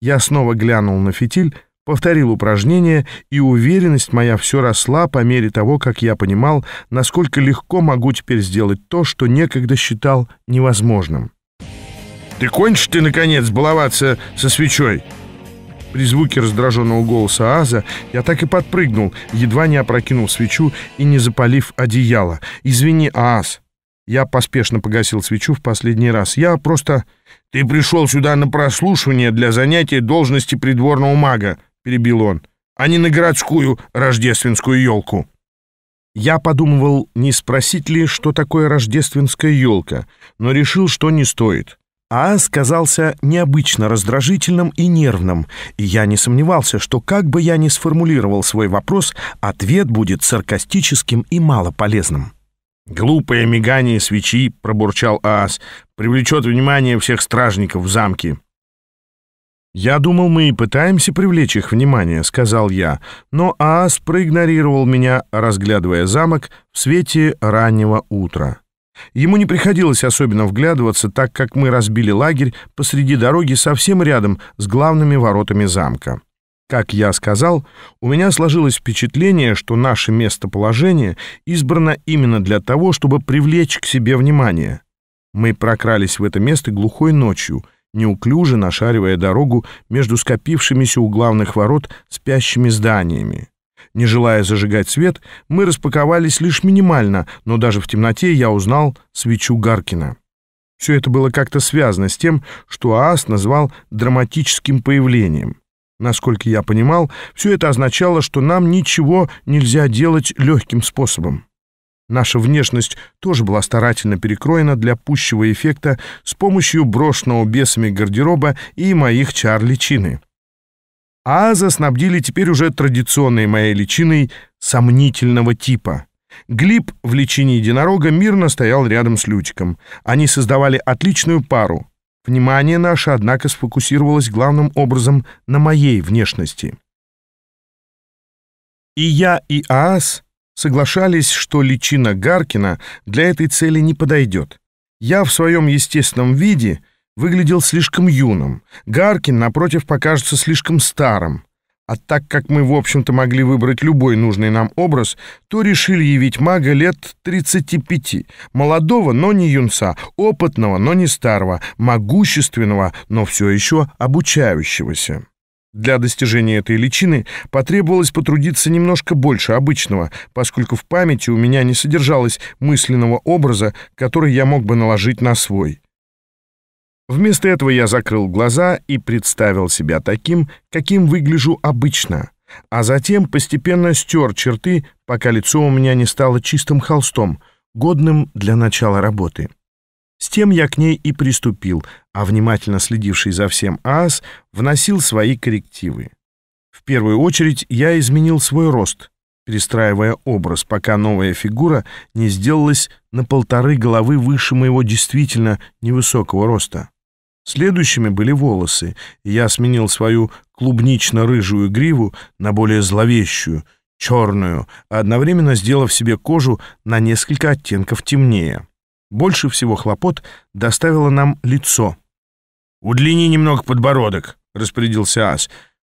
я снова глянул на фитиль, Повторил упражнение, и уверенность моя все росла по мере того, как я понимал, насколько легко могу теперь сделать то, что некогда считал невозможным. «Ты кончишь ты, наконец, баловаться со свечой?» При звуке раздраженного голоса Аза я так и подпрыгнул, едва не опрокинул свечу и не запалив одеяло. «Извини, Аз!» Я поспешно погасил свечу в последний раз. «Я просто...» «Ты пришел сюда на прослушивание для занятия должности придворного мага», — перебил он, — «а не на городскую рождественскую елку». Я подумывал, не спросить ли, что такое рождественская елка, но решил, что не стоит. Аас казался необычно раздражительным и нервным, и я не сомневался, что как бы я ни сформулировал свой вопрос, ответ будет саркастическим и малополезным. «Глупое мигание свечи», — пробурчал Аас, — «привлечет внимание всех стражников в замке». «Я думал, мы и пытаемся привлечь их внимание», — сказал я, но Аас проигнорировал меня, разглядывая замок в свете раннего утра. Ему не приходилось особенно вглядываться, так как мы разбили лагерь посреди дороги совсем рядом с главными воротами замка. Как я сказал, у меня сложилось впечатление, что наше местоположение избрано именно для того, чтобы привлечь к себе внимание. Мы прокрались в это место глухой ночью — неуклюже нашаривая дорогу между скопившимися у главных ворот спящими зданиями. Не желая зажигать свет, мы распаковались лишь минимально, но даже в темноте я узнал свечу Гаркина. Все это было как-то связано с тем, что ААС назвал драматическим появлением. Насколько я понимал, все это означало, что нам ничего нельзя делать легким способом. Наша внешность тоже была старательно перекроена для пущего эффекта с помощью брошенного бесами гардероба и моих чар-личины. Аза снабдили теперь уже традиционной моей личиной сомнительного типа. Глиб в личине единорога мирно стоял рядом с Лютиком. Они создавали отличную пару. Внимание наше, однако, сфокусировалось главным образом на моей внешности. И я, и Аас соглашались, что личина Гаркина для этой цели не подойдет. Я в своем естественном виде выглядел слишком юным, Гаркин, напротив, покажется слишком старым. А так как мы, в общем-то, могли выбрать любой нужный нам образ, то решили явить мага лет 35, молодого, но не юнца, опытного, но не старого, могущественного, но все еще обучающегося. Для достижения этой личины потребовалось потрудиться немножко больше обычного, поскольку в памяти у меня не содержалось мысленного образа, который я мог бы наложить на свой. Вместо этого я закрыл глаза и представил себя таким, каким выгляжу обычно, а затем постепенно стер черты, пока лицо у меня не стало чистым холстом, годным для начала работы. С тем я к ней и приступил, а внимательно следивший за всем ААС вносил свои коррективы. В первую очередь я изменил свой рост, перестраивая образ, пока новая фигура не сделалась на полторы головы выше моего действительно невысокого роста. Следующими были волосы, и я сменил свою клубнично-рыжую гриву на более зловещую, черную, одновременно сделав себе кожу на несколько оттенков темнее. Больше всего хлопот доставило нам лицо. «Удлини немного подбородок», — распорядился Ас.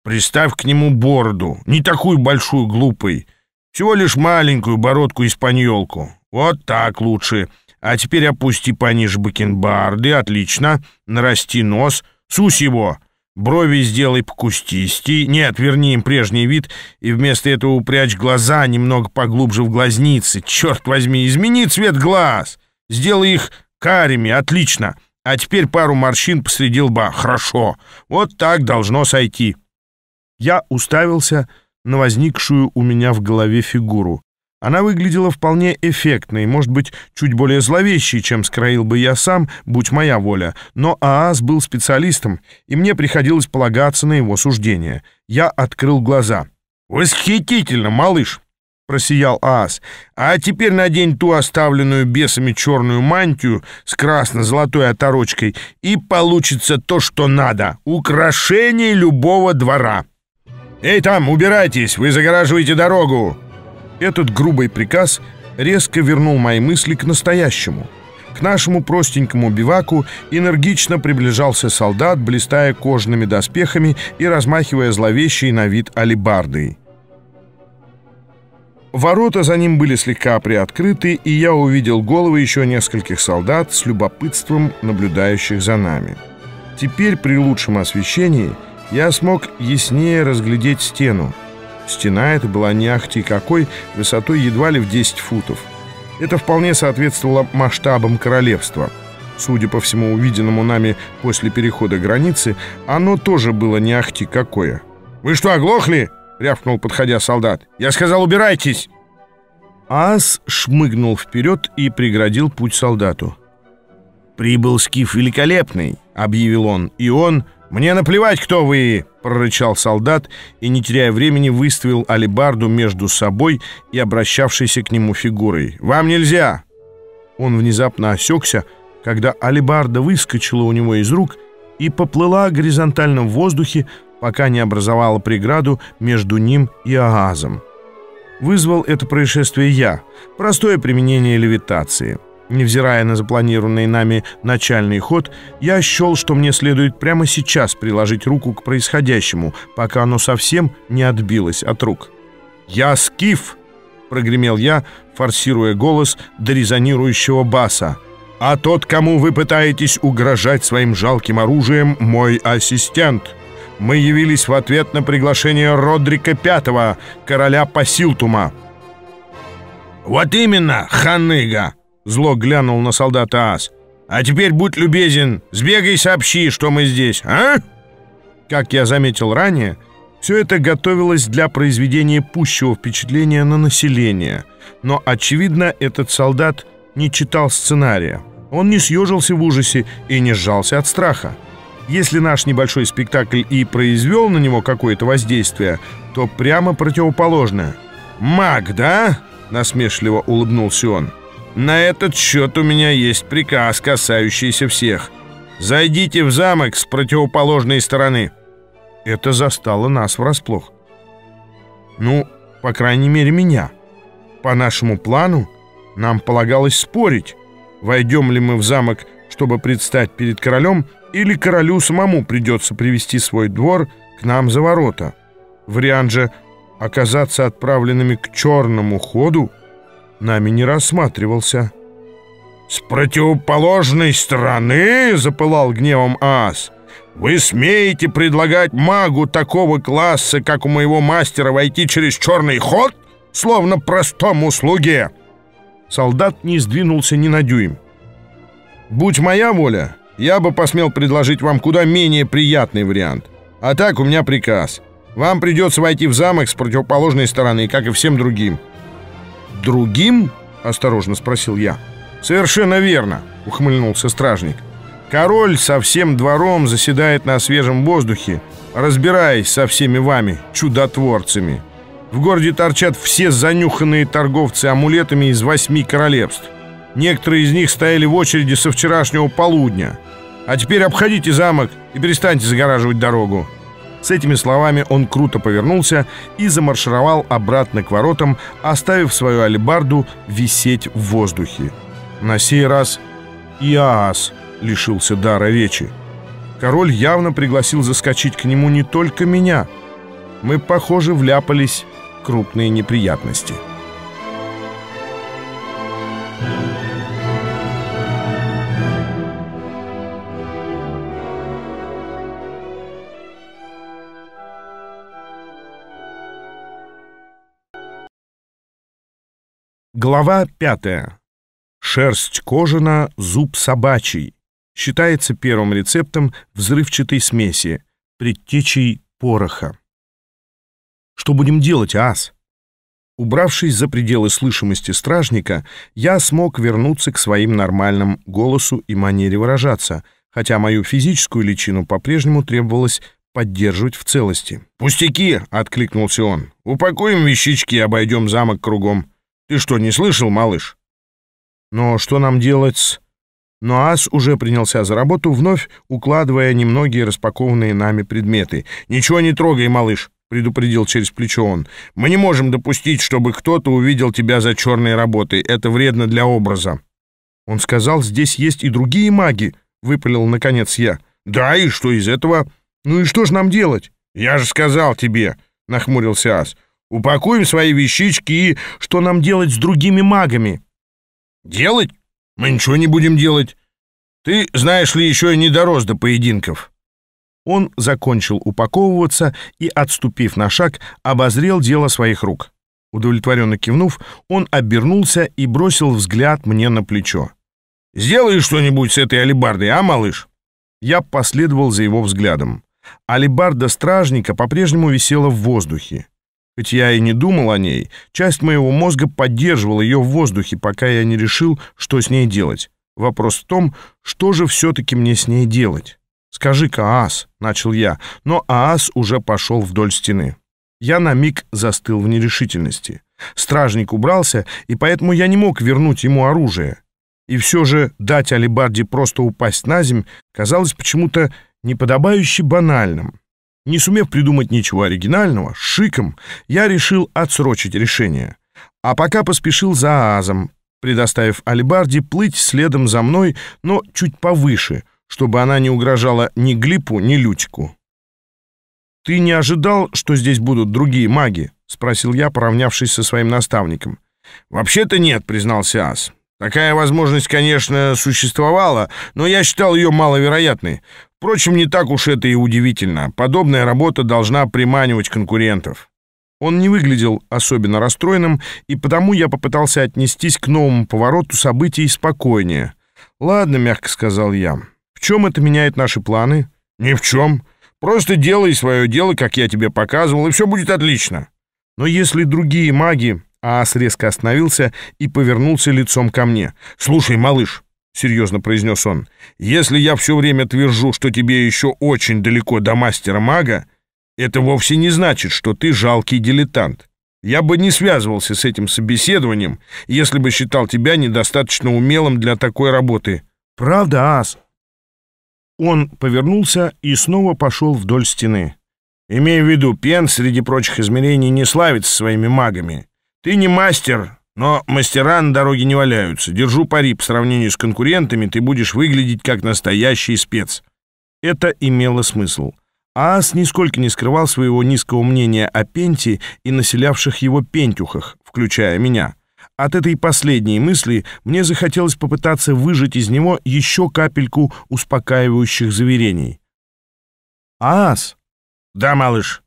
«Приставь к нему бороду, не такую большую глупой, всего лишь маленькую бородку-испаньолку. Вот так лучше. А теперь опусти пониже бакенбарды, отлично. Нарасти нос, сусь его, брови сделай покустисти. Нет, верни им прежний вид и вместо этого упрячь глаза немного поглубже в глазницы. Черт возьми, измени цвет глаз!» Сделай их карими, отлично. А теперь пару морщин посреди лба. Хорошо. Вот так должно сойти. Я уставился на возникшую у меня в голове фигуру. Она выглядела вполне эффектной, может быть, чуть более зловещей, чем скроил бы я сам, будь моя воля, но ААС был специалистом, и мне приходилось полагаться на его суждение. Я открыл глаза. «Восхитительно, малыш! — просиял Аас. «А теперь надень ту оставленную бесами черную мантию с красно-золотой оторочкой, и получится то, что надо — украшение любого двора!» «Эй, там, убирайтесь! Вы загораживаете дорогу!» Этот грубый приказ резко вернул мои мысли к настоящему. К нашему простенькому биваку энергично приближался солдат, блистая кожными доспехами и размахивая зловещий на вид алибардой. Ворота за ним были слегка приоткрыты, и я увидел головы еще нескольких солдат с любопытством наблюдающих за нами. Теперь при лучшем освещении я смог яснее разглядеть стену. Стена эта была не ахти какой, высотой едва ли в 10 футов. Это вполне соответствовало масштабам королевства. Судя по всему увиденному нами после перехода границы, оно тоже было не ахти какое. «Вы что, оглохли?» — рявкнул, подходя солдат. «Я сказал, убирайтесь!» Ас шмыгнул вперед и преградил путь солдату. «Прибыл скиф великолепный», — объявил он, — «и он...» «Мне наплевать, кто вы!» — прорычал солдат и, не теряя времени, выставил алебарду между собой и обращавшейся к нему фигурой. «Вам нельзя!» Он внезапно осекся, когда алебарда выскочила у него из рук и поплыла горизонтально в воздухе, пока не образовала преграду между ним и Аазом. Вызвал это происшествие я, простое применение левитации. Невзирая на запланированный нами начальный ход, я счел, что мне следует прямо сейчас приложить руку к происходящему, пока оно совсем не отбилось от рук. «Я скиф!» — прогремел я, форсируя голос до резонирующего баса. «А тот, кому вы пытаетесь угрожать своим жалким оружием, мой ассистент!» мы явились в ответ на приглашение Родрика V, короля Пасилтума». «Вот именно, ханыга!» — зло глянул на солдата Ас. «А теперь будь любезен, сбегай сообщи, что мы здесь, а?» Как я заметил ранее, все это готовилось для произведения пущего впечатления на население. Но, очевидно, этот солдат не читал сценария. Он не съежился в ужасе и не сжался от страха. Если наш небольшой спектакль и произвел на него какое-то воздействие, то прямо противоположное. «Маг, да?» — насмешливо улыбнулся он. «На этот счет у меня есть приказ, касающийся всех. Зайдите в замок с противоположной стороны». Это застало нас врасплох. Ну, по крайней мере, меня. По нашему плану нам полагалось спорить, войдем ли мы в замок, чтобы предстать перед королем, или королю самому придется привести свой двор к нам за ворота. Вариант же оказаться отправленными к черному ходу нами не рассматривался. «С противоположной стороны!» — запылал гневом ас. «Вы смеете предлагать магу такого класса, как у моего мастера, войти через черный ход, словно простому слуге?» Солдат не сдвинулся ни на дюйм. «Будь моя воля, я бы посмел предложить вам куда менее приятный вариант. А так у меня приказ. Вам придется войти в замок с противоположной стороны, как и всем другим». «Другим?» — осторожно спросил я. «Совершенно верно», — ухмыльнулся стражник. «Король со всем двором заседает на свежем воздухе, разбираясь со всеми вами, чудотворцами. В городе торчат все занюханные торговцы амулетами из восьми королевств. Некоторые из них стояли в очереди со вчерашнего полудня. А теперь обходите замок и перестаньте загораживать дорогу. С этими словами он круто повернулся и замаршировал обратно к воротам, оставив свою алебарду висеть в воздухе. На сей раз Иаас лишился дара речи. Король явно пригласил заскочить к нему не только меня. Мы, похоже, вляпались в крупные неприятности». Глава 5. Шерсть кожана, зуб собачий. Считается первым рецептом взрывчатой смеси, предтечей пороха. Что будем делать, ас? Убравшись за пределы слышимости стражника, я смог вернуться к своим нормальным голосу и манере выражаться, хотя мою физическую личину по-прежнему требовалось поддерживать в целости. «Пустяки!» — откликнулся он. «Упакуем вещички и обойдем замок кругом». Ты что, не слышал, малыш? Но что нам делать с... Но Ас уже принялся за работу, вновь укладывая немногие распакованные нами предметы. «Ничего не трогай, малыш!» — предупредил через плечо он. «Мы не можем допустить, чтобы кто-то увидел тебя за черной работой. Это вредно для образа». Он сказал, «Здесь есть и другие маги», — выпалил наконец я. «Да, и что из этого?» «Ну и что же нам делать?» «Я же сказал тебе», — нахмурился Ас. Упакуем свои вещички и что нам делать с другими магами? Делать? Мы ничего не будем делать. Ты, знаешь ли, еще и не дорос до поединков. Он закончил упаковываться и, отступив на шаг, обозрел дело своих рук. Удовлетворенно кивнув, он обернулся и бросил взгляд мне на плечо. Сделаешь что что-нибудь с этой алебардой, а, малыш?» Я последовал за его взглядом. Алибарда стражника по-прежнему висела в воздухе. Хоть я и не думал о ней, часть моего мозга поддерживала ее в воздухе, пока я не решил, что с ней делать. Вопрос в том, что же все-таки мне с ней делать? «Скажи-ка, Аас», — начал я, но Аас уже пошел вдоль стены. Я на миг застыл в нерешительности. Стражник убрался, и поэтому я не мог вернуть ему оружие. И все же дать Алибарде просто упасть на земь казалось почему-то неподобающе банальным. Не сумев придумать ничего оригинального, шиком, я решил отсрочить решение. А пока поспешил за Аазом, предоставив Альбарде плыть следом за мной, но чуть повыше, чтобы она не угрожала ни Глипу, ни Лютику. «Ты не ожидал, что здесь будут другие маги?» — спросил я, поравнявшись со своим наставником. «Вообще-то нет», — признался Ас. «Такая возможность, конечно, существовала, но я считал ее маловероятной. Впрочем, не так уж это и удивительно. Подобная работа должна приманивать конкурентов. Он не выглядел особенно расстроенным, и потому я попытался отнестись к новому повороту событий спокойнее. «Ладно», — мягко сказал я. «В чем это меняет наши планы?» «Ни в чем. Просто делай свое дело, как я тебе показывал, и все будет отлично». Но если другие маги... Аас резко остановился и повернулся лицом ко мне. «Слушай, малыш, — серьезно произнес он, — «если я все время твержу, что тебе еще очень далеко до мастера-мага, это вовсе не значит, что ты жалкий дилетант. Я бы не связывался с этим собеседованием, если бы считал тебя недостаточно умелым для такой работы». «Правда, Ас?» Он повернулся и снова пошел вдоль стены. «Имея в виду, Пен, среди прочих измерений, не славится своими магами. Ты не мастер, но мастера на дороге не валяются. Держу пари, по сравнению с конкурентами ты будешь выглядеть как настоящий спец. Это имело смысл. Ас нисколько не скрывал своего низкого мнения о Пенте и населявших его пентюхах, включая меня. От этой последней мысли мне захотелось попытаться выжать из него еще капельку успокаивающих заверений. Ас, «Да, малыш!»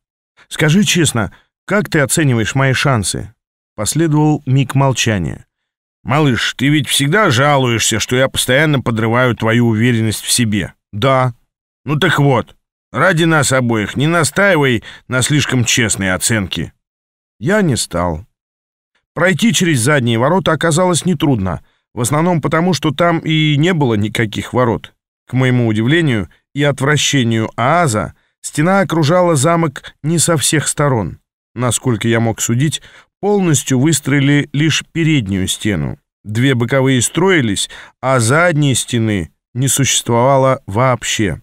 «Скажи честно, как ты оцениваешь мои шансы?» Последовал миг молчания. «Малыш, ты ведь всегда жалуешься, что я постоянно подрываю твою уверенность в себе». «Да». «Ну так вот, ради нас обоих не настаивай на слишком честной оценке». Я не стал. Пройти через задние ворота оказалось нетрудно, в основном потому, что там и не было никаких ворот. К моему удивлению и отвращению Ааза, стена окружала замок не со всех сторон. Насколько я мог судить, полностью выстроили лишь переднюю стену. Две боковые строились, а задней стены не существовало вообще.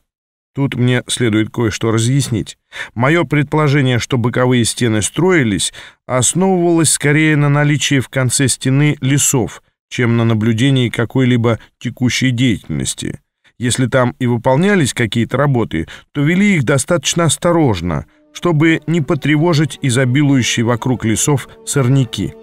Тут мне следует кое-что разъяснить. Мое предположение, что боковые стены строились, основывалось скорее на наличии в конце стены лесов, чем на наблюдении какой-либо текущей деятельности. Если там и выполнялись какие-то работы, то вели их достаточно осторожно, чтобы не потревожить изобилующие вокруг лесов сорняки.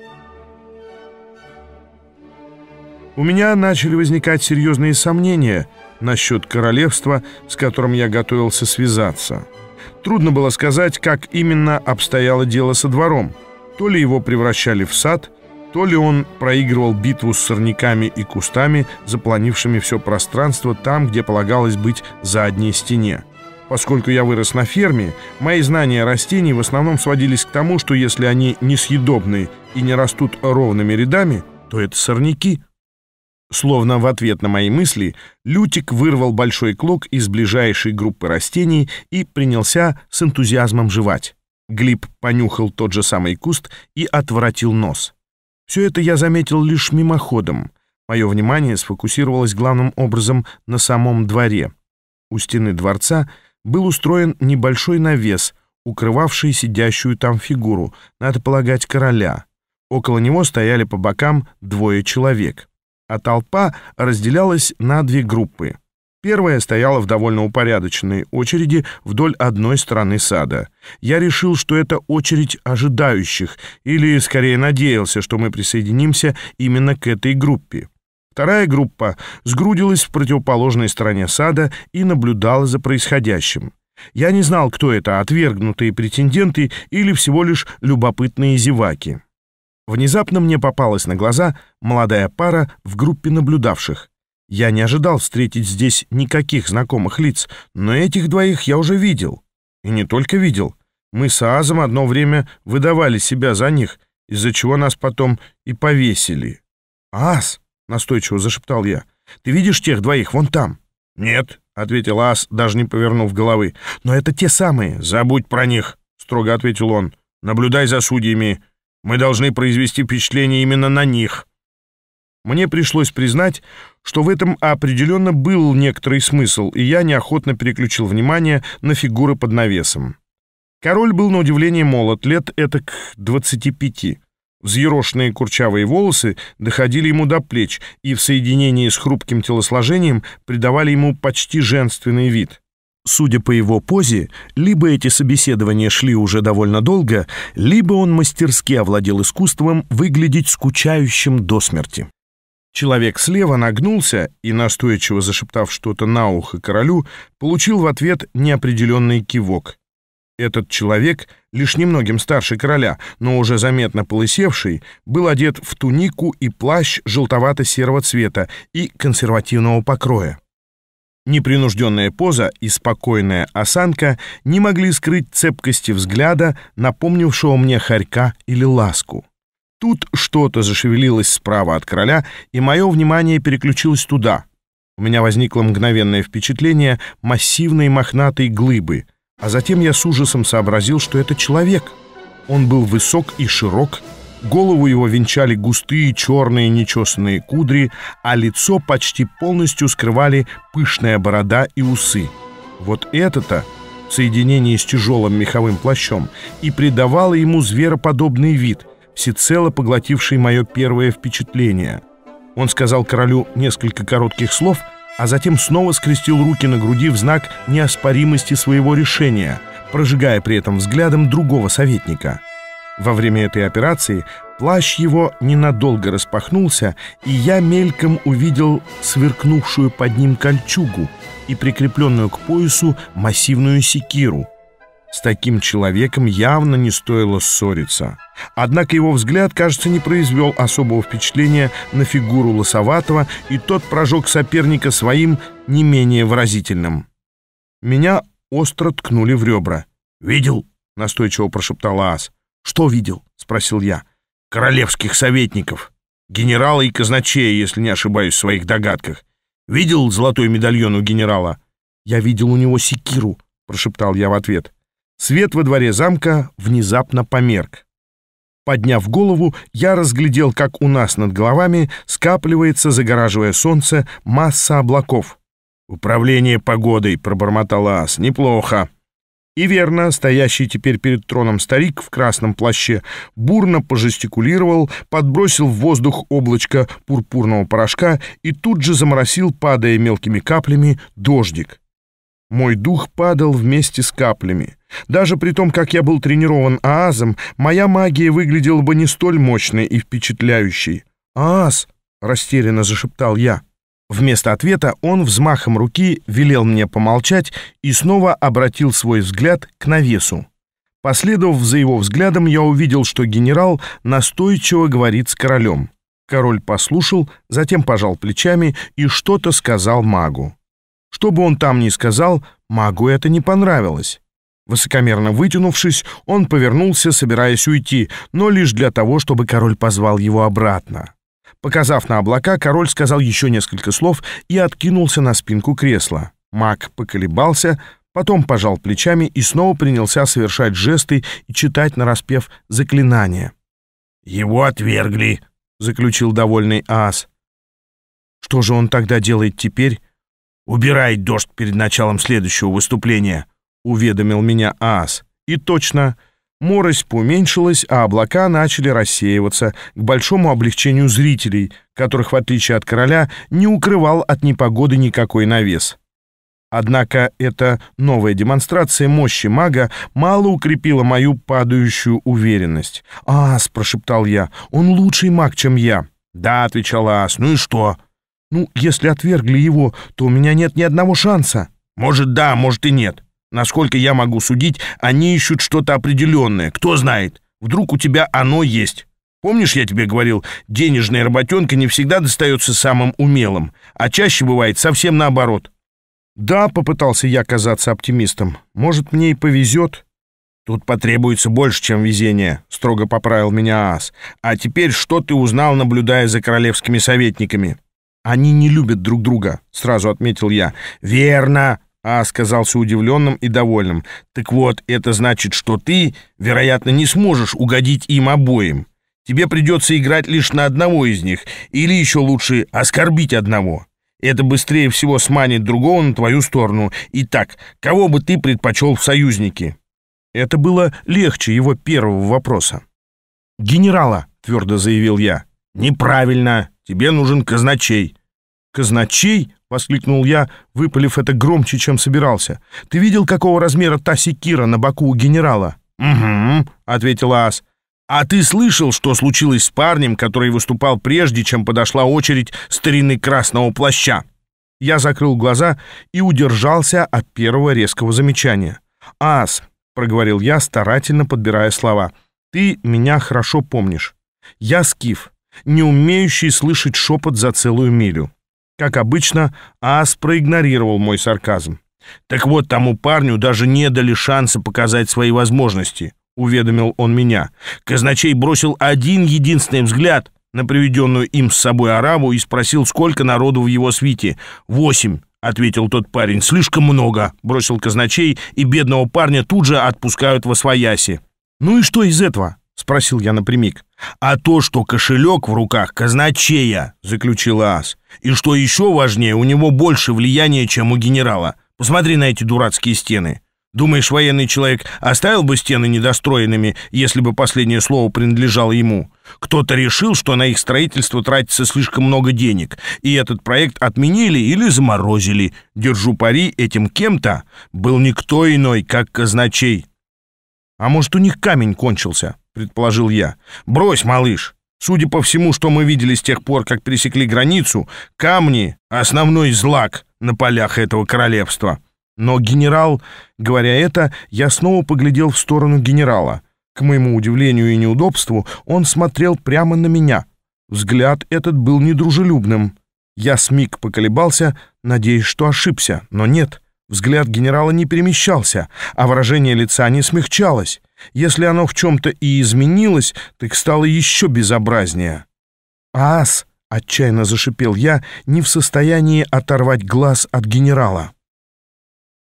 У меня начали возникать серьезные сомнения насчет королевства, с которым я готовился связаться. Трудно было сказать, как именно обстояло дело со двором. То ли его превращали в сад, то ли он проигрывал битву с сорняками и кустами, запланившими все пространство там, где полагалось быть задней стене. Поскольку я вырос на ферме, мои знания растений в основном сводились к тому, что если они несъедобны и не растут ровными рядами, то это сорняки. Словно в ответ на мои мысли, Лютик вырвал большой клок из ближайшей группы растений и принялся с энтузиазмом жевать. Глиб понюхал тот же самый куст и отвратил нос. Все это я заметил лишь мимоходом. Мое внимание сфокусировалось главным образом на самом дворе. У стены дворца был устроен небольшой навес, укрывавший сидящую там фигуру, надо полагать, короля. Около него стояли по бокам двое человек, а толпа разделялась на две группы. Первая стояла в довольно упорядоченной очереди вдоль одной стороны сада. Я решил, что это очередь ожидающих, или скорее надеялся, что мы присоединимся именно к этой группе. Вторая группа сгрудилась в противоположной стороне сада и наблюдала за происходящим. Я не знал, кто это, отвергнутые претенденты или всего лишь любопытные зеваки. Внезапно мне попалась на глаза молодая пара в группе наблюдавших. Я не ожидал встретить здесь никаких знакомых лиц, но этих двоих я уже видел. И не только видел. Мы с Азом одно время выдавали себя за них, из-за чего нас потом и повесили. Аз. — настойчиво зашептал я. «Ты видишь тех двоих вон там?» «Нет», — ответил Ас, даже не повернув головы. «Но это те самые». «Забудь про них», — строго ответил он. «Наблюдай за судьями. Мы должны произвести впечатление именно на них». Мне пришлось признать, что в этом определенно был некоторый смысл, и я неохотно переключил внимание на фигуры под навесом. Король был на удивление молод, лет это к пяти. Взъерошенные курчавые волосы доходили ему до плеч и в соединении с хрупким телосложением придавали ему почти женственный вид. Судя по его позе, либо эти собеседования шли уже довольно долго, либо он мастерски овладел искусством выглядеть скучающим до смерти. Человек слева нагнулся и, настойчиво зашептав что-то на ухо королю, получил в ответ неопределенный кивок — этот человек, лишь немногим старше короля, но уже заметно полысевший, был одет в тунику и плащ желтовато-серого цвета и консервативного покроя. Непринужденная поза и спокойная осанка не могли скрыть цепкости взгляда, напомнившего мне хорька или ласку. Тут что-то зашевелилось справа от короля, и мое внимание переключилось туда. У меня возникло мгновенное впечатление массивной мохнатой глыбы — а затем я с ужасом сообразил, что это человек. Он был высок и широк, голову его венчали густые черные нечесанные кудри, а лицо почти полностью скрывали пышная борода и усы. Вот это-то, в соединении с тяжелым меховым плащом, и придавало ему звероподобный вид, всецело поглотивший мое первое впечатление. Он сказал королю несколько коротких слов — а затем снова скрестил руки на груди в знак неоспоримости своего решения, прожигая при этом взглядом другого советника. Во время этой операции плащ его ненадолго распахнулся, и я мельком увидел сверкнувшую под ним кольчугу и прикрепленную к поясу массивную секиру — с таким человеком явно не стоило ссориться. Однако его взгляд, кажется, не произвел особого впечатления на фигуру Лосоватого, и тот прожег соперника своим не менее выразительным. Меня остро ткнули в ребра. «Видел?» — настойчиво прошептала Ас. «Что видел?» — спросил я. «Королевских советников, генерала и казначея, если не ошибаюсь в своих догадках. Видел золотой медальон у генерала?» «Я видел у него секиру», — прошептал я в ответ. Свет во дворе замка внезапно померк. Подняв голову, я разглядел, как у нас над головами скапливается, загораживая солнце, масса облаков. «Управление погодой», — пробормотал Ас, — «неплохо». И верно, стоящий теперь перед троном старик в красном плаще бурно пожестикулировал, подбросил в воздух облачко пурпурного порошка и тут же заморосил, падая мелкими каплями, дождик. Мой дух падал вместе с каплями. Даже при том, как я был тренирован Аазом, моя магия выглядела бы не столь мощной и впечатляющей. «Ааз!» — растерянно зашептал я. Вместо ответа он взмахом руки велел мне помолчать и снова обратил свой взгляд к навесу. Последовав за его взглядом, я увидел, что генерал настойчиво говорит с королем. Король послушал, затем пожал плечами и что-то сказал магу. Что бы он там ни сказал, магу это не понравилось. Высокомерно вытянувшись, он повернулся, собираясь уйти, но лишь для того, чтобы король позвал его обратно. Показав на облака, король сказал еще несколько слов и откинулся на спинку кресла. Маг поколебался, потом пожал плечами и снова принялся совершать жесты и читать нараспев заклинания. «Его отвергли», — заключил довольный Ас. «Что же он тогда делает теперь?» «Убирай дождь перед началом следующего выступления», — уведомил меня Аас. И точно, морось поуменьшилась, а облака начали рассеиваться к большому облегчению зрителей, которых, в отличие от короля, не укрывал от непогоды никакой навес. Однако эта новая демонстрация мощи мага мало укрепила мою падающую уверенность. «Аас», — прошептал я, — «он лучший маг, чем я». «Да», — отвечал Аас, — «ну и что?» Ну, если отвергли его, то у меня нет ни одного шанса. Может, да, может и нет. Насколько я могу судить, они ищут что-то определенное. Кто знает? Вдруг у тебя оно есть. Помнишь, я тебе говорил, денежная работенка не всегда достается самым умелым, а чаще бывает совсем наоборот. Да, попытался я казаться оптимистом. Может, мне и повезет. Тут потребуется больше, чем везение, строго поправил меня Ас. А теперь что ты узнал, наблюдая за королевскими советниками? Они не любят друг друга, сразу отметил я. Верно, а сказался удивленным и довольным. Так вот, это значит, что ты, вероятно, не сможешь угодить им обоим. Тебе придется играть лишь на одного из них, или еще лучше оскорбить одного. Это быстрее всего сманит другого на твою сторону. Итак, кого бы ты предпочел в союзнике? Это было легче его первого вопроса. «Генерала», — твердо заявил я. «Неправильно», тебе нужен казначей». «Казначей?» — воскликнул я, выпалив это громче, чем собирался. «Ты видел, какого размера та секира на боку у генерала?» «Угу», — ответил Ас. «А ты слышал, что случилось с парнем, который выступал прежде, чем подошла очередь старины красного плаща?» Я закрыл глаза и удержался от первого резкого замечания. Ас, проговорил я, старательно подбирая слова, — «ты меня хорошо помнишь. Я скиф, не умеющий слышать шепот за целую милю. Как обычно, Ас проигнорировал мой сарказм. «Так вот, тому парню даже не дали шанса показать свои возможности», — уведомил он меня. Казначей бросил один единственный взгляд на приведенную им с собой арабу и спросил, сколько народу в его свите. «Восемь», — ответил тот парень. «Слишком много», — бросил казначей, и бедного парня тут же отпускают во свояси. «Ну и что из этого?» — спросил я напрямик. «А то, что кошелек в руках казначея», — заключила Ас. «И что еще важнее, у него больше влияния, чем у генерала. Посмотри на эти дурацкие стены. Думаешь, военный человек оставил бы стены недостроенными, если бы последнее слово принадлежало ему? Кто-то решил, что на их строительство тратится слишком много денег, и этот проект отменили или заморозили. Держу пари, этим кем-то был никто иной, как казначей. А может, у них камень кончился?» предположил я. «Брось, малыш! Судя по всему, что мы видели с тех пор, как пересекли границу, камни — основной злак на полях этого королевства». Но генерал... Говоря это, я снова поглядел в сторону генерала. К моему удивлению и неудобству, он смотрел прямо на меня. Взгляд этот был недружелюбным. Я с поколебался, надеясь, что ошибся, но нет. Взгляд генерала не перемещался, а выражение лица не смягчалось. Если оно в чем-то и изменилось, так стало еще безобразнее. «Ас!» — отчаянно зашипел я, не в состоянии оторвать глаз от генерала.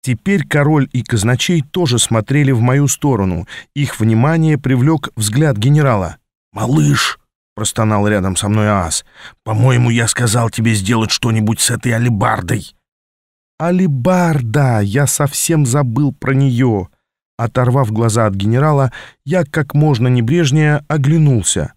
Теперь король и казначей тоже смотрели в мою сторону. Их внимание привлек взгляд генерала. «Малыш!» — простонал рядом со мной Аас. «По-моему, я сказал тебе сделать что-нибудь с этой алибардой. Алибарда, Я совсем забыл про нее!» Оторвав глаза от генерала, я как можно небрежнее оглянулся.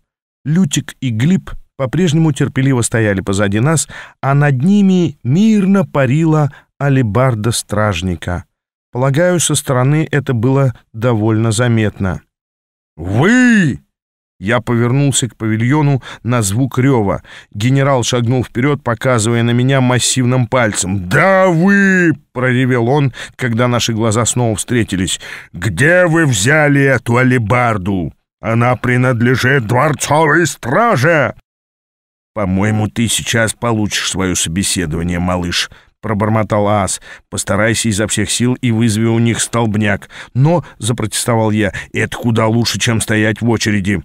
Лютик и Глиб по-прежнему терпеливо стояли позади нас, а над ними мирно парила алебарда стражника. Полагаю, со стороны это было довольно заметно. «Вы!» Я повернулся к павильону на звук рева. Генерал шагнул вперед, показывая на меня массивным пальцем. «Да вы!» — проревел он, когда наши глаза снова встретились. «Где вы взяли эту алебарду? Она принадлежит дворцовой страже!» «По-моему, ты сейчас получишь свое собеседование, малыш», — пробормотал Ас. «Постарайся изо всех сил и вызови у них столбняк». «Но», — запротестовал я, — «это куда лучше, чем стоять в очереди».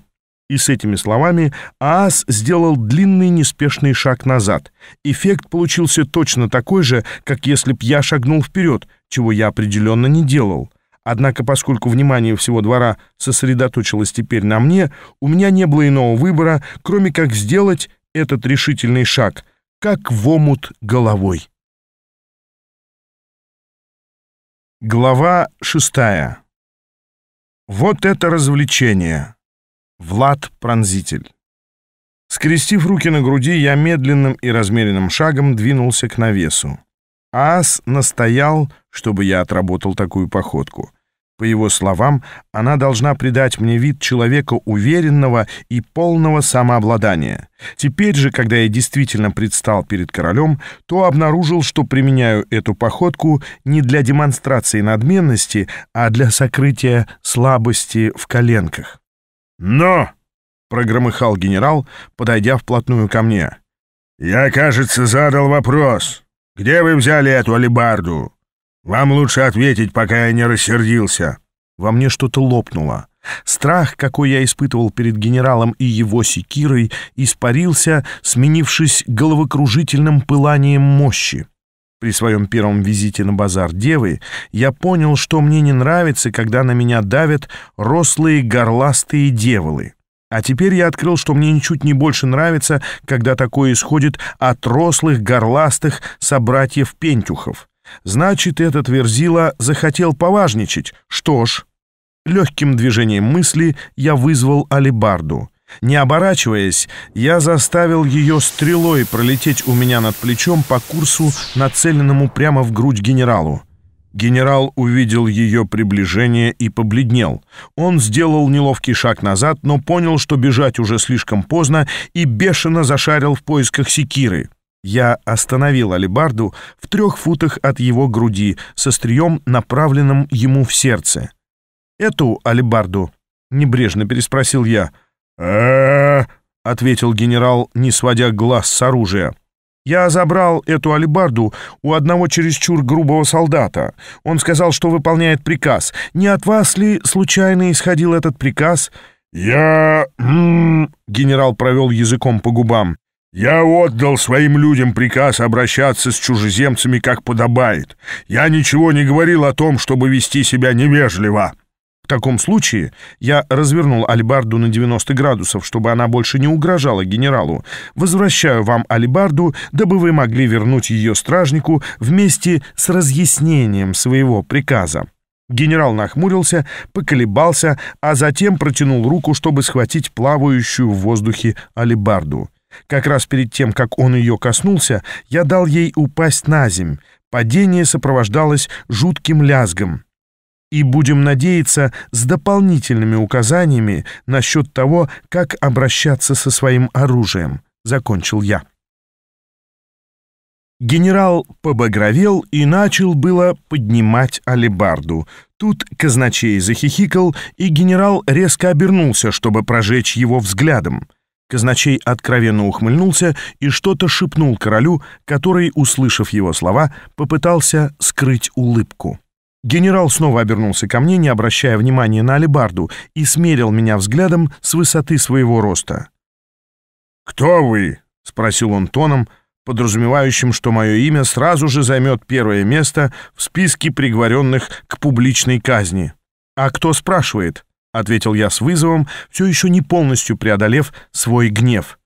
И с этими словами Аас сделал длинный неспешный шаг назад. Эффект получился точно такой же, как если б я шагнул вперед, чего я определенно не делал. Однако, поскольку внимание всего двора сосредоточилось теперь на мне, у меня не было иного выбора, кроме как сделать этот решительный шаг, как в омут головой. Глава шестая. Вот это развлечение! Влад Пронзитель. Скрестив руки на груди, я медленным и размеренным шагом двинулся к навесу. Аас настоял, чтобы я отработал такую походку. По его словам, она должна придать мне вид человека уверенного и полного самообладания. Теперь же, когда я действительно предстал перед королем, то обнаружил, что применяю эту походку не для демонстрации надменности, а для сокрытия слабости в коленках. «Но!» — прогромыхал генерал, подойдя вплотную ко мне. «Я, кажется, задал вопрос. Где вы взяли эту алебарду? Вам лучше ответить, пока я не рассердился». Во мне что-то лопнуло. Страх, какой я испытывал перед генералом и его секирой, испарился, сменившись головокружительным пыланием мощи при своем первом визите на базар Девы, я понял, что мне не нравится, когда на меня давят рослые горластые деволы. А теперь я открыл, что мне ничуть не больше нравится, когда такое исходит от рослых горластых собратьев-пентюхов. Значит, этот Верзила захотел поважничать. Что ж, легким движением мысли я вызвал алибарду — не оборачиваясь, я заставил ее стрелой пролететь у меня над плечом по курсу, нацеленному прямо в грудь генералу. Генерал увидел ее приближение и побледнел. Он сделал неловкий шаг назад, но понял, что бежать уже слишком поздно, и бешено зашарил в поисках секиры. Я остановил алебарду в трех футах от его груди, со стрием, направленным ему в сердце. «Эту алебарду?» — небрежно переспросил я — ответил генерал, не сводя глаз с оружия. «Я забрал эту алебарду у одного чересчур грубого солдата. Он сказал, что выполняет приказ. Не от вас ли случайно исходил этот приказ?» «Я...» м-м», — генерал провел языком по губам. «Я отдал своим людям приказ обращаться с чужеземцами как подобает. Я ничего не говорил о том, чтобы вести себя невежливо». В таком случае я развернул алибарду на 90 градусов, чтобы она больше не угрожала генералу. Возвращаю вам алибарду, дабы вы могли вернуть ее стражнику вместе с разъяснением своего приказа». Генерал нахмурился, поколебался, а затем протянул руку, чтобы схватить плавающую в воздухе алибарду. Как раз перед тем, как он ее коснулся, я дал ей упасть на земь. Падение сопровождалось жутким лязгом и, будем надеяться, с дополнительными указаниями насчет того, как обращаться со своим оружием», — закончил я. Генерал побагровел и начал было поднимать алебарду. Тут казначей захихикал, и генерал резко обернулся, чтобы прожечь его взглядом. Казначей откровенно ухмыльнулся и что-то шепнул королю, который, услышав его слова, попытался скрыть улыбку. Генерал снова обернулся ко мне, не обращая внимания на алебарду, и смерил меня взглядом с высоты своего роста. «Кто вы?» — спросил он тоном, подразумевающим, что мое имя сразу же займет первое место в списке приговоренных к публичной казни. «А кто спрашивает?» — ответил я с вызовом, все еще не полностью преодолев свой гнев.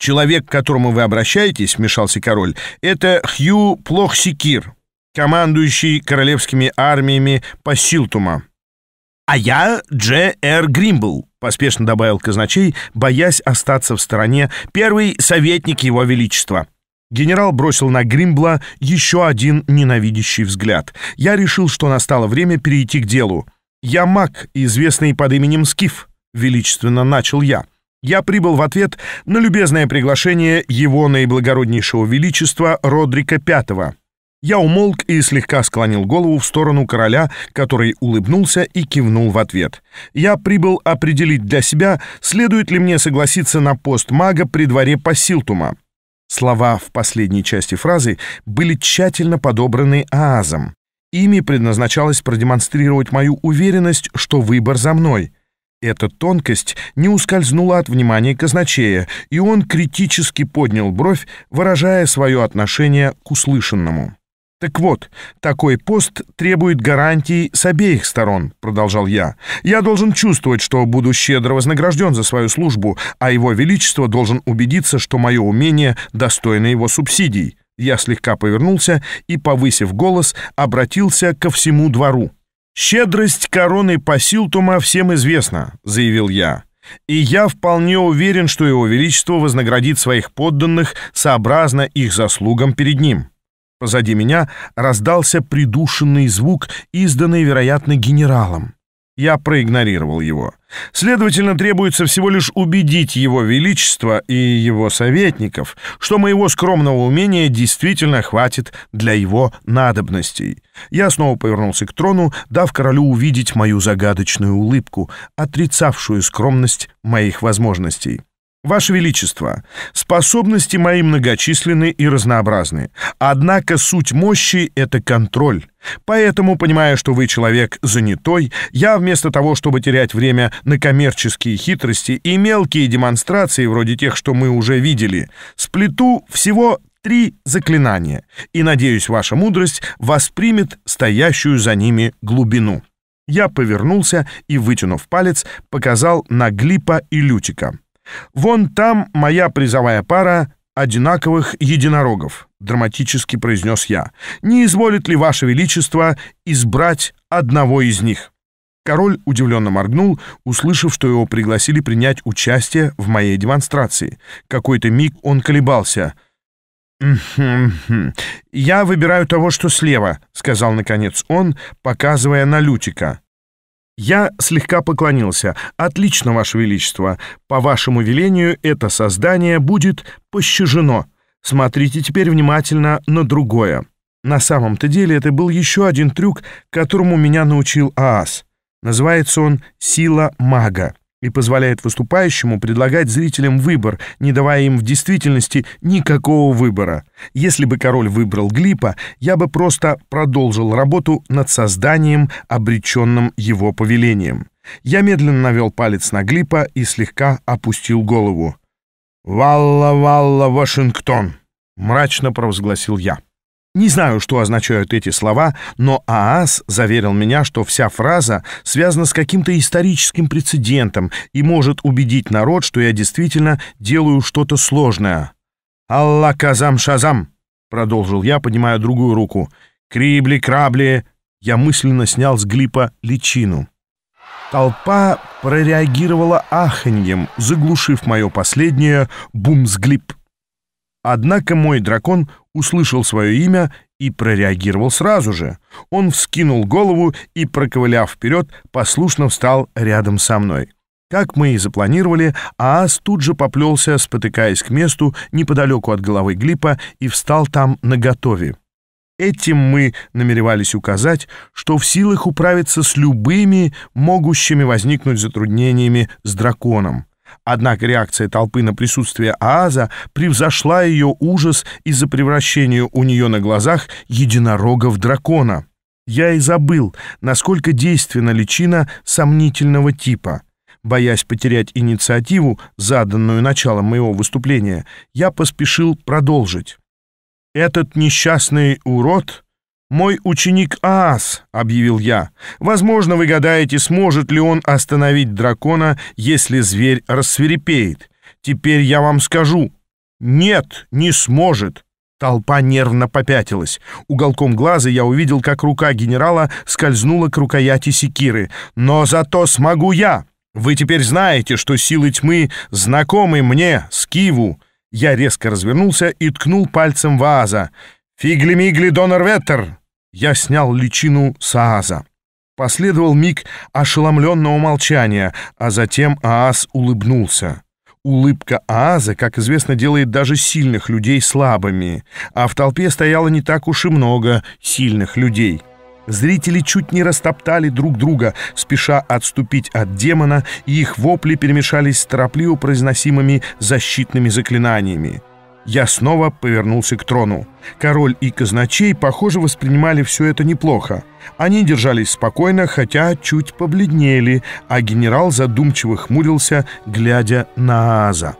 «Человек, к которому вы обращаетесь, — вмешался король, — это Хью Плохсикир» командующий королевскими армиями по Силтума. «А я Дж. Р. Гримбл», — поспешно добавил казначей, боясь остаться в стороне, первый советник его величества. Генерал бросил на Гримбла еще один ненавидящий взгляд. Я решил, что настало время перейти к делу. «Я маг, известный под именем Скиф», — величественно начал я. Я прибыл в ответ на любезное приглашение его наиблагороднейшего величества Родрика V. Я умолк и слегка склонил голову в сторону короля, который улыбнулся и кивнул в ответ. Я прибыл определить для себя, следует ли мне согласиться на пост мага при дворе Пасилтума. Слова в последней части фразы были тщательно подобраны Аазом. Ими предназначалось продемонстрировать мою уверенность, что выбор за мной. Эта тонкость не ускользнула от внимания казначея, и он критически поднял бровь, выражая свое отношение к услышанному. «Так вот, такой пост требует гарантий с обеих сторон», — продолжал я. «Я должен чувствовать, что буду щедро вознагражден за свою службу, а его величество должен убедиться, что мое умение достойно его субсидий». Я слегка повернулся и, повысив голос, обратился ко всему двору. «Щедрость короны Пасилтума всем известна», — заявил я. «И я вполне уверен, что его величество вознаградит своих подданных сообразно их заслугам перед ним». Позади меня раздался придушенный звук, изданный, вероятно, генералом. Я проигнорировал его. Следовательно, требуется всего лишь убедить его величество и его советников, что моего скромного умения действительно хватит для его надобностей. Я снова повернулся к трону, дав королю увидеть мою загадочную улыбку, отрицавшую скромность моих возможностей. Ваше Величество, способности мои многочисленны и разнообразны. Однако суть мощи — это контроль. Поэтому, понимая, что вы человек занятой, я вместо того, чтобы терять время на коммерческие хитрости и мелкие демонстрации, вроде тех, что мы уже видели, сплету всего три заклинания, и, надеюсь, ваша мудрость воспримет стоящую за ними глубину». Я повернулся и, вытянув палец, показал на Глипа и Лютика. «Вон там моя призовая пара одинаковых единорогов», — драматически произнес я. «Не изволит ли, Ваше Величество, избрать одного из них?» Король удивленно моргнул, услышав, что его пригласили принять участие в моей демонстрации. Какой-то миг он колебался. «Я выбираю того, что слева», — сказал наконец он, показывая на Лютика. Я слегка поклонился. «Отлично, Ваше Величество. По вашему велению это создание будет пощажено. Смотрите теперь внимательно на другое». На самом-то деле это был еще один трюк, которому меня научил Аас. Называется он «Сила мага» и позволяет выступающему предлагать зрителям выбор, не давая им в действительности никакого выбора. Если бы король выбрал Глипа, я бы просто продолжил работу над созданием, обреченным его повелением. Я медленно навел палец на Глипа и слегка опустил голову. «Валла-валла, Вашингтон!» — мрачно провозгласил я. Не знаю, что означают эти слова, но ААС заверил меня, что вся фраза связана с каким-то историческим прецедентом и может убедить народ, что я действительно делаю что-то сложное. «Алла казам шазам!» — продолжил я, поднимая другую руку. «Крибли-крабли!» — я мысленно снял с глипа личину. Толпа прореагировала аханьем, заглушив мое последнее «бум-сглип». Однако мой дракон услышал свое имя и прореагировал сразу же. Он вскинул голову и, проковыляв вперед, послушно встал рядом со мной. Как мы и запланировали, Аас тут же поплелся, спотыкаясь к месту неподалеку от головы Глипа и встал там наготове. Этим мы намеревались указать, что в силах управиться с любыми могущими возникнуть затруднениями с драконом. Однако реакция толпы на присутствие Ааза превзошла ее ужас из-за превращения у нее на глазах единорога в дракона. Я и забыл, насколько действенна личина сомнительного типа. Боясь потерять инициативу, заданную началом моего выступления, я поспешил продолжить. «Этот несчастный урод «Мой ученик Аас», — объявил я. «Возможно, вы гадаете, сможет ли он остановить дракона, если зверь рассверепеет. Теперь я вам скажу. Нет, не сможет». Толпа нервно попятилась. Уголком глаза я увидел, как рука генерала скользнула к рукояти секиры. «Но зато смогу я! Вы теперь знаете, что силы тьмы знакомы мне, Скиву!» Я резко развернулся и ткнул пальцем в Ааза. «Фигли-мигли, донор Веттер!» Я снял личину Сааза. Последовал миг ошеломленного молчания, а затем Ааз улыбнулся. Улыбка Ааза, как известно, делает даже сильных людей слабыми, а в толпе стояло не так уж и много сильных людей. Зрители чуть не растоптали друг друга, спеша отступить от демона, и их вопли перемешались с торопливо произносимыми защитными заклинаниями. Я снова повернулся к трону. Король и казначей, похоже, воспринимали все это неплохо. Они держались спокойно, хотя чуть побледнели, а генерал задумчиво хмурился, глядя на Аза.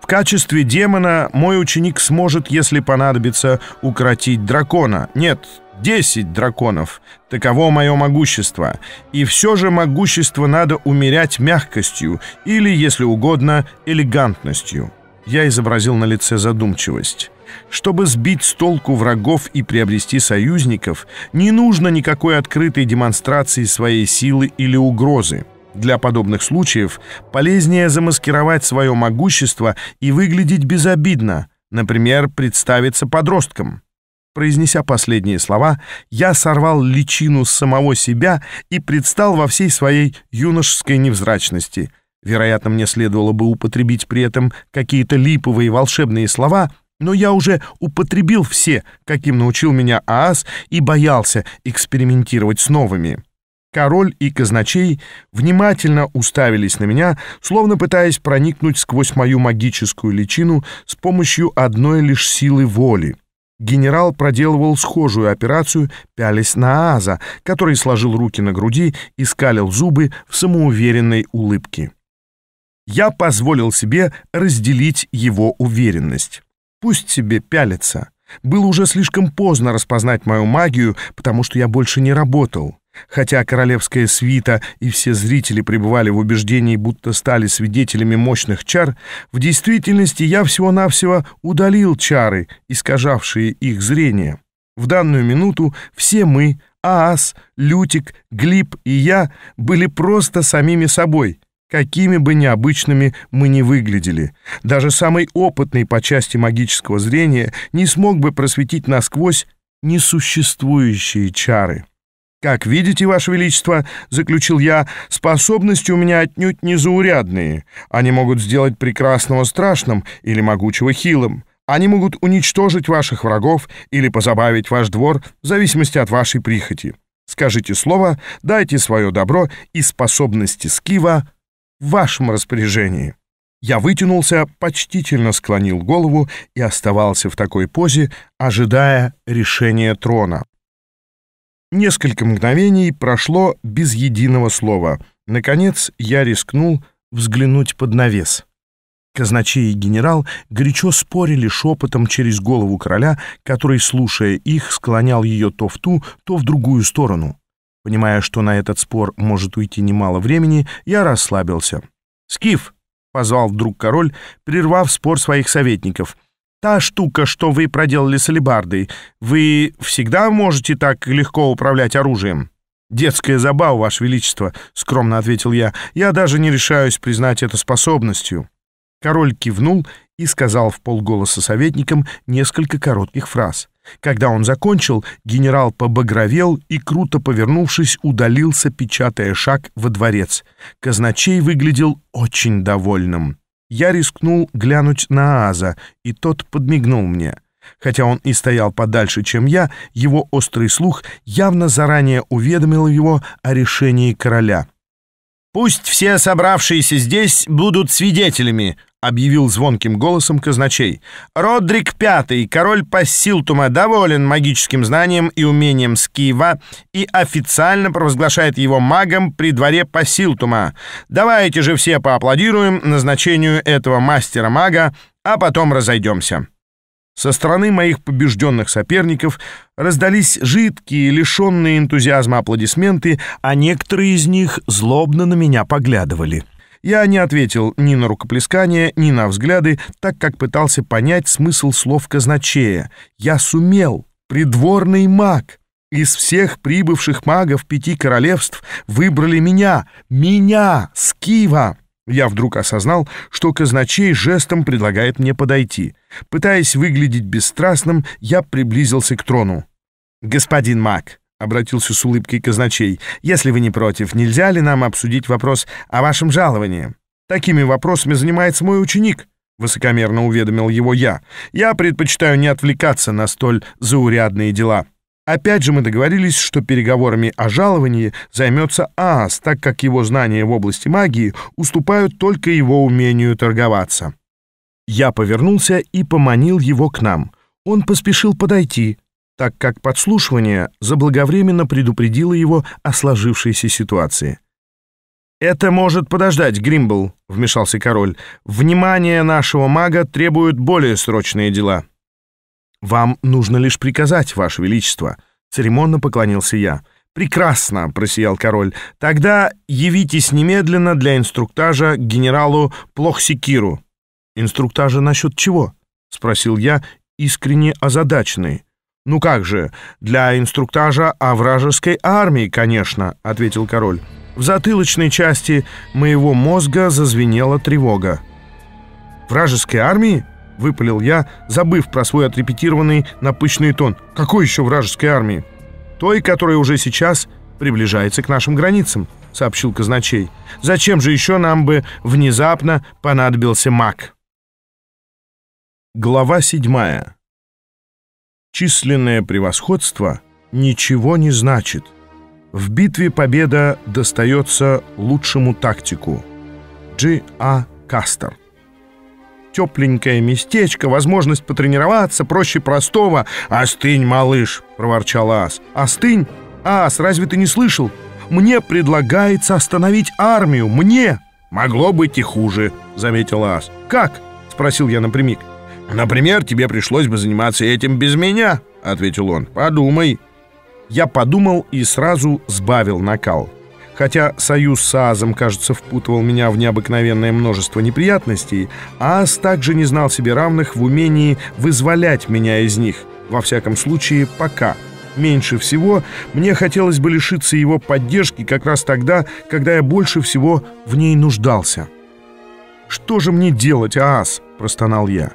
В качестве демона мой ученик сможет, если понадобится, укротить дракона. Нет, 10 драконов. Таково мое могущество. И все же могущество надо умерять мягкостью или, если угодно, элегантностью. Я изобразил на лице задумчивость. Чтобы сбить с толку врагов и приобрести союзников, не нужно никакой открытой демонстрации своей силы или угрозы. Для подобных случаев полезнее замаскировать свое могущество и выглядеть безобидно, например, представиться подростком. Произнеся последние слова, я сорвал личину с самого себя и предстал во всей своей юношеской невзрачности — Вероятно, мне следовало бы употребить при этом какие-то липовые волшебные слова, но я уже употребил все, каким научил меня ААС, и боялся экспериментировать с новыми. Король и казначей внимательно уставились на меня, словно пытаясь проникнуть сквозь мою магическую личину с помощью одной лишь силы воли. Генерал проделывал схожую операцию, пялись на Аза, который сложил руки на груди и скалил зубы в самоуверенной улыбке. Я позволил себе разделить его уверенность. Пусть себе пялится. Было уже слишком поздно распознать мою магию, потому что я больше не работал. Хотя королевская свита и все зрители пребывали в убеждении, будто стали свидетелями мощных чар, в действительности я всего-навсего удалил чары, искажавшие их зрение. В данную минуту все мы, Аас, Лютик, Глип и я, были просто самими собой, какими бы необычными мы ни выглядели. Даже самый опытный по части магического зрения не смог бы просветить насквозь несуществующие чары. «Как видите, Ваше Величество», — заключил я, — «способности у меня отнюдь не заурядные. Они могут сделать прекрасного страшным или могучего хилым. Они могут уничтожить ваших врагов или позабавить ваш двор в зависимости от вашей прихоти. Скажите слово, дайте свое добро, и способности Скива в вашем распоряжении». Я вытянулся, почтительно склонил голову и оставался в такой позе, ожидая решения трона. Несколько мгновений прошло без единого слова. Наконец я рискнул взглянуть под навес. Казначей и генерал горячо спорили шепотом через голову короля, который, слушая их, склонял ее то в ту, то в другую сторону. Понимая, что на этот спор может уйти немало времени, я расслабился. «Скиф!» — позвал вдруг король, прервав спор своих советников. «Та штука, что вы проделали с алебардой, вы всегда можете так легко управлять оружием?» «Детская забава, Ваше Величество», — скромно ответил я. «Я даже не решаюсь признать это способностью». Король кивнул и сказал в полголоса советникам несколько коротких фраз. Когда он закончил, генерал побагровел и, круто повернувшись, удалился, печатая шаг во дворец. Казначей выглядел очень довольным. Я рискнул глянуть на Аза, и тот подмигнул мне. Хотя он и стоял подальше, чем я, его острый слух явно заранее уведомил его о решении короля — Пусть все собравшиеся здесь будут свидетелями, объявил звонким голосом казначей. «Родрик Пятый, король Пассилтума, доволен магическим знанием и умением Скиева и официально провозглашает его магом при дворе Пассилтума. Давайте же все поаплодируем назначению этого мастера-мага, а потом разойдемся». Со стороны моих побежденных соперников раздались жидкие, лишенные энтузиазма аплодисменты, а некоторые из них злобно на меня поглядывали. Я не ответил ни на рукоплескание, ни на взгляды, так как пытался понять смысл слов казначея. Я сумел. Придворный маг. Из всех прибывших магов пяти королевств выбрали меня. Меня, Скива. Я вдруг осознал, что казначей жестом предлагает мне подойти. Пытаясь выглядеть бесстрастным, я приблизился к трону. «Господин маг, — обратился с улыбкой казначей, — «если вы не против, нельзя ли нам обсудить вопрос о вашем жаловании? Такими вопросами занимается мой ученик». — высокомерно уведомил его я. «Я предпочитаю не отвлекаться на столь заурядные дела». Опять же мы договорились, что переговорами о жаловании займется ААС, так как его знания в области магии уступают только его умению торговаться. Я повернулся и поманил его к нам. Он поспешил подойти, так как подслушивание заблаговременно предупредило его о сложившейся ситуации. «Это может подождать, Гримбл», — вмешался король. «Внимание нашего мага требует более срочные дела». «Вам нужно лишь приказать, Ваше Величество», — церемонно поклонился я. «Прекрасно!» — просиял король. «Тогда явитесь немедленно для инструктажа к генералу Плохсикиру». «Инструктажа насчет чего?» — спросил я, искренне озадаченный. «Ну как же, для инструктажа о вражеской армии, конечно», — ответил король. В затылочной части моего мозга зазвенела тревога. «Вражеской армии?» — выпалил я, забыв про свой отрепетированный напыщенный тон. «Какой еще вражеской армии?» «Той, которая уже сейчас приближается к нашим границам», — сообщил казначей. «Зачем же еще нам бы внезапно понадобился маг?» Глава седьмая. Численное превосходство ничего не значит. В битве победа достается лучшему тактику. Джи А. Кастер. Тепленькое местечко, возможность потренироваться проще простого. «Остынь, малыш!» — проворчал Ас. «Остынь? Ас, разве ты не слышал? Мне предлагается остановить армию! Мне!» «Могло быть и хуже», — заметил Ас. «Как?» — спросил я напрямик. «Например, тебе пришлось бы заниматься этим без меня», — ответил он. «Подумай». Я подумал и сразу сбавил накал. Хотя союз с ААЗом, кажется, впутывал меня в необыкновенное множество неприятностей, Аз также не знал себе равных в умении вызволять меня из них, во всяком случае, пока. Меньше всего мне хотелось бы лишиться его поддержки как раз тогда, когда я больше всего в ней нуждался. «Что же мне делать, Аз? простонал я.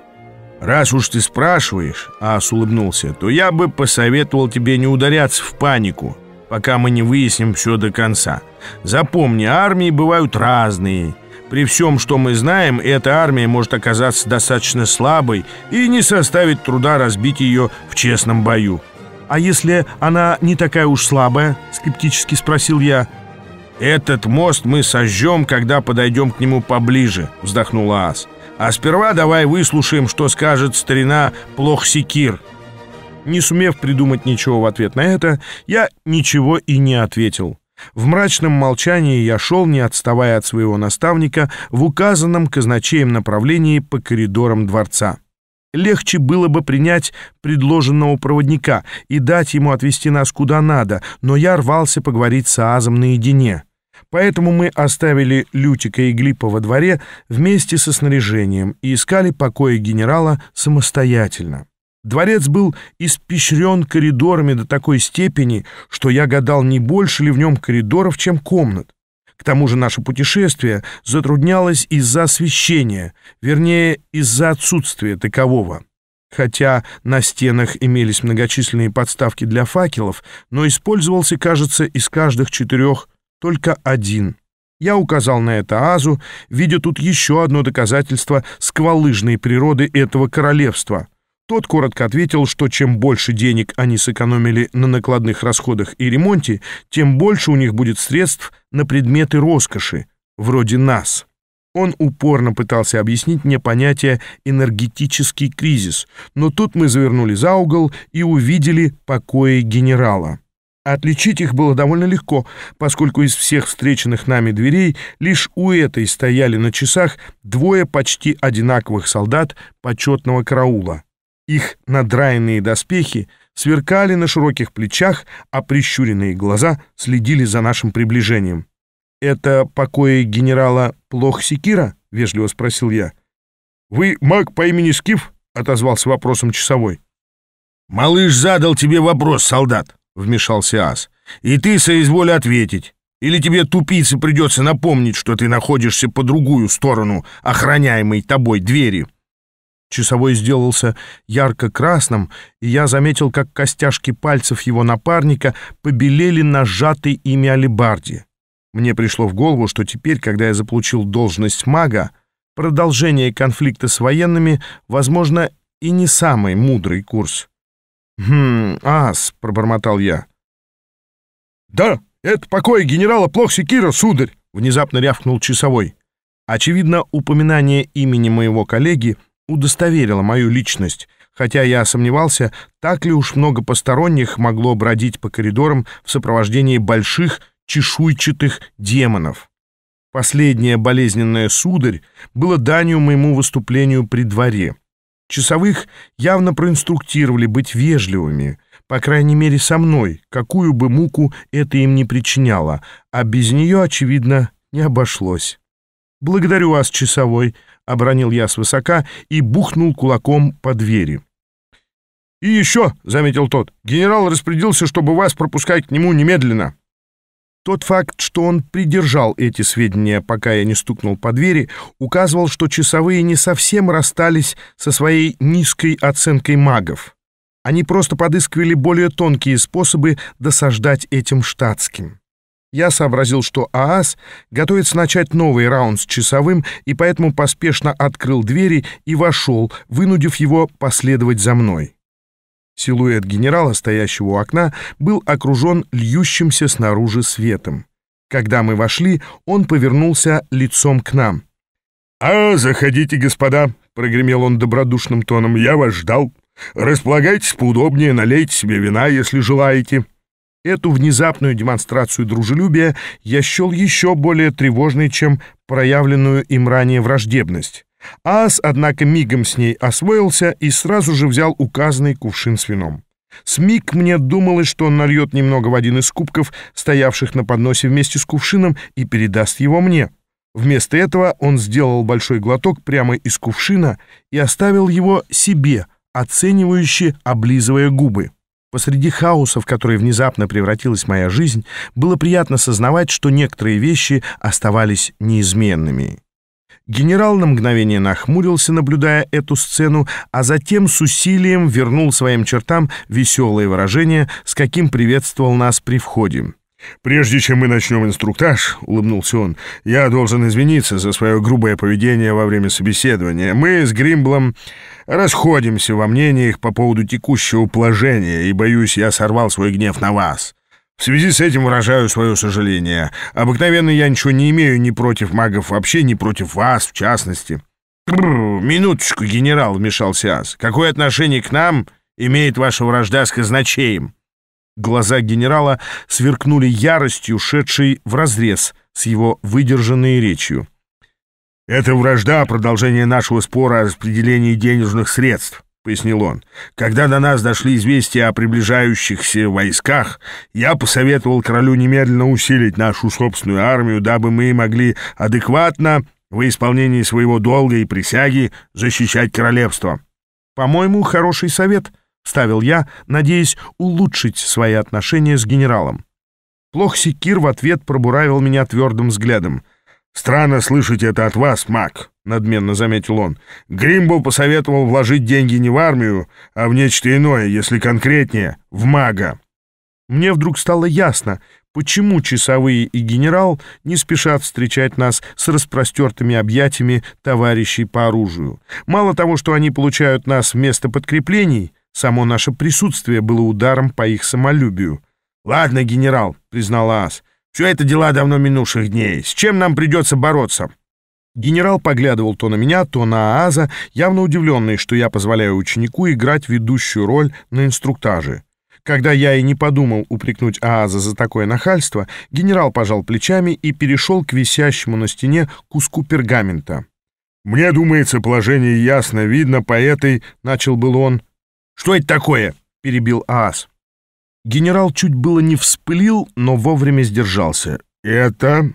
«Раз уж ты спрашиваешь, — Ас улыбнулся, — то я бы посоветовал тебе не ударяться в панику, пока мы не выясним все до конца. Запомни, армии бывают разные. При всем, что мы знаем, эта армия может оказаться достаточно слабой и не составит труда разбить ее в честном бою». «А если она не такая уж слабая?» — скептически спросил я. «Этот мост мы сожжем, когда подойдем к нему поближе», — вздохнула «Ас». А сперва давай выслушаем, что скажет старина Плохсикир. Не сумев придумать ничего в ответ на это, я ничего и не ответил. В мрачном молчании я шел, не отставая от своего наставника, в указанном казначеем направлении по коридорам дворца. Легче было бы принять предложенного проводника и дать ему отвезти нас куда надо, но я рвался поговорить с Аазом наедине. Поэтому мы оставили Лютика и Глипа во дворе вместе со снаряжением и искали покоя генерала самостоятельно. Дворец был испещрен коридорами до такой степени, что я гадал, не больше ли в нем коридоров, чем комнат. К тому же наше путешествие затруднялось из-за освещения, вернее, из-за отсутствия такового. Хотя на стенах имелись многочисленные подставки для факелов, но использовался, кажется, из каждых четырех только один. Я указал на это Азу, видя тут еще одно доказательство сквалыжной природы этого королевства. Тот коротко ответил, что чем больше денег они сэкономили на накладных расходах и ремонте, тем больше у них будет средств на предметы роскоши, вроде нас. Он упорно пытался объяснить мне понятие «энергетический кризис», но тут мы завернули за угол и увидели покои генерала. Отличить их было довольно легко, поскольку из всех встреченных нами дверей лишь у этой стояли на часах двое почти одинаковых солдат почетного караула. Их надраенные доспехи сверкали на широких плечах, а прищуренные глаза следили за нашим приближением. «Это покои генерала Плох-Секира?» — вежливо спросил я. «Вы маг по имени Скиф?» — отозвался вопросом часовой. «Малыш задал тебе вопрос, солдат», вмешался Ас. «И ты соизволь ответить. Или тебе, тупице, придется напомнить, что ты находишься по другую сторону охраняемой тобой двери». Часовой сделался ярко-красным, и я заметил, как костяшки пальцев его напарника побелели на сжатой ими алебарде. Мне пришло в голову, что теперь, когда я заполучил должность мага, продолжение конфликта с военными, возможно, и не самый мудрый курс. «Хм, ас», — пробормотал я. «Да, это покой генерала Плохсикира, сударь!» — внезапно рявкнул часовой. Очевидно, упоминание имени моего коллеги удостоверило мою личность, хотя я сомневался, так ли уж много посторонних могло бродить по коридорам в сопровождении больших чешуйчатых демонов. Последнее болезненное сударь было данью моему выступлению при дворе. Часовых явно проинструктировали быть вежливыми, по крайней мере, со мной, какую бы муку это им не причиняло, а без нее, очевидно, не обошлось. «Благодарю вас, часовой», — обронил я свысока и бухнул кулаком по двери. «И еще», — заметил тот, — «генерал распорядился, чтобы вас пропускать к нему немедленно». Тот факт, что он придержал эти сведения, пока я не стукнул по двери, указывал, что часовые не совсем расстались со своей низкой оценкой магов. Они просто подыскивали более тонкие способы досаждать этим штатским. Я сообразил, что ААС готовится начать новый раунд с часовым, и поэтому поспешно открыл двери и вошел, вынудив его последовать за мной. Силуэт генерала, стоящего у окна, был окружен льющимся снаружи светом. Когда мы вошли, он повернулся лицом к нам. «А, заходите, господа!» — прогремел он добродушным тоном. «Я вас ждал. Располагайтесь поудобнее, налейте себе вина, если желаете». Эту внезапную демонстрацию дружелюбия я счел еще более тревожной, чем проявленную им ранее враждебность. Ас, однако, мигом с ней освоился и сразу же взял указанный кувшин с вином. Смик мне думалось, что он нальет немного в один из кубков, стоявших на подносе вместе с кувшином, и передаст его мне. Вместо этого он сделал большой глоток прямо из кувшина и оставил его себе, оценивающе облизывая губы. Посреди хаоса, в который внезапно превратилась моя жизнь, было приятно сознавать, что некоторые вещи оставались неизменными. Генерал на мгновение нахмурился, наблюдая эту сцену, а затем с усилием вернул своим чертам веселое выражение, с каким приветствовал нас при входе. «Прежде чем мы начнем инструктаж», — улыбнулся он, — «я должен извиниться за свое грубое поведение во время собеседования. Мы с Гримблом расходимся во мнениях по поводу текущего положения, и, боюсь, я сорвал свой гнев на вас. В связи с этим выражаю свое сожаление. Обыкновенно я ничего не имею ни против магов вообще, ни против вас, в частности». минуточку, генерал», — вмешался Ас. «Какое отношение к нам имеет ваша вражда с казначеем?» Глаза генерала сверкнули яростью, шедшей вразрез с его выдержанной речью. «Это вражда — продолжение нашего спора о распределении денежных средств пояснил он. «Когда до нас дошли известия о приближающихся войсках, я посоветовал королю немедленно усилить нашу собственную армию, дабы мы могли адекватно, во исполнении своего долга и присяги, защищать королевство». «По-моему, хороший совет», — ставил я, надеясь улучшить свои отношения с генералом. Плох Секир в ответ пробуравил меня твердым взглядом. «Странно слышать это от вас, маг», надменно заметил он. Гримбл посоветовал вложить деньги не в армию, а в нечто иное, если конкретнее, в мага. Мне вдруг стало ясно, почему часовые и генерал не спешат встречать нас с распростертыми объятиями товарищей по оружию. Мало того, что они получают нас вместо подкреплений, само наше присутствие было ударом по их самолюбию. «Ладно, генерал», — признала Ас, — «все это дела давно минувших дней. С чем нам придется бороться?» Генерал поглядывал то на меня, то на Ааза, явно удивленный, что я позволяю ученику играть ведущую роль на инструктаже. Когда я и не подумал упрекнуть Ааза за такое нахальство, генерал пожал плечами и перешел к висящему на стене куску пергамента. «Мне, думается, положение ясно видно по этой...» — начал был он. «Что это такое?» — перебил Ааз. Генерал чуть было не вспылил, но вовремя сдержался. «Это...»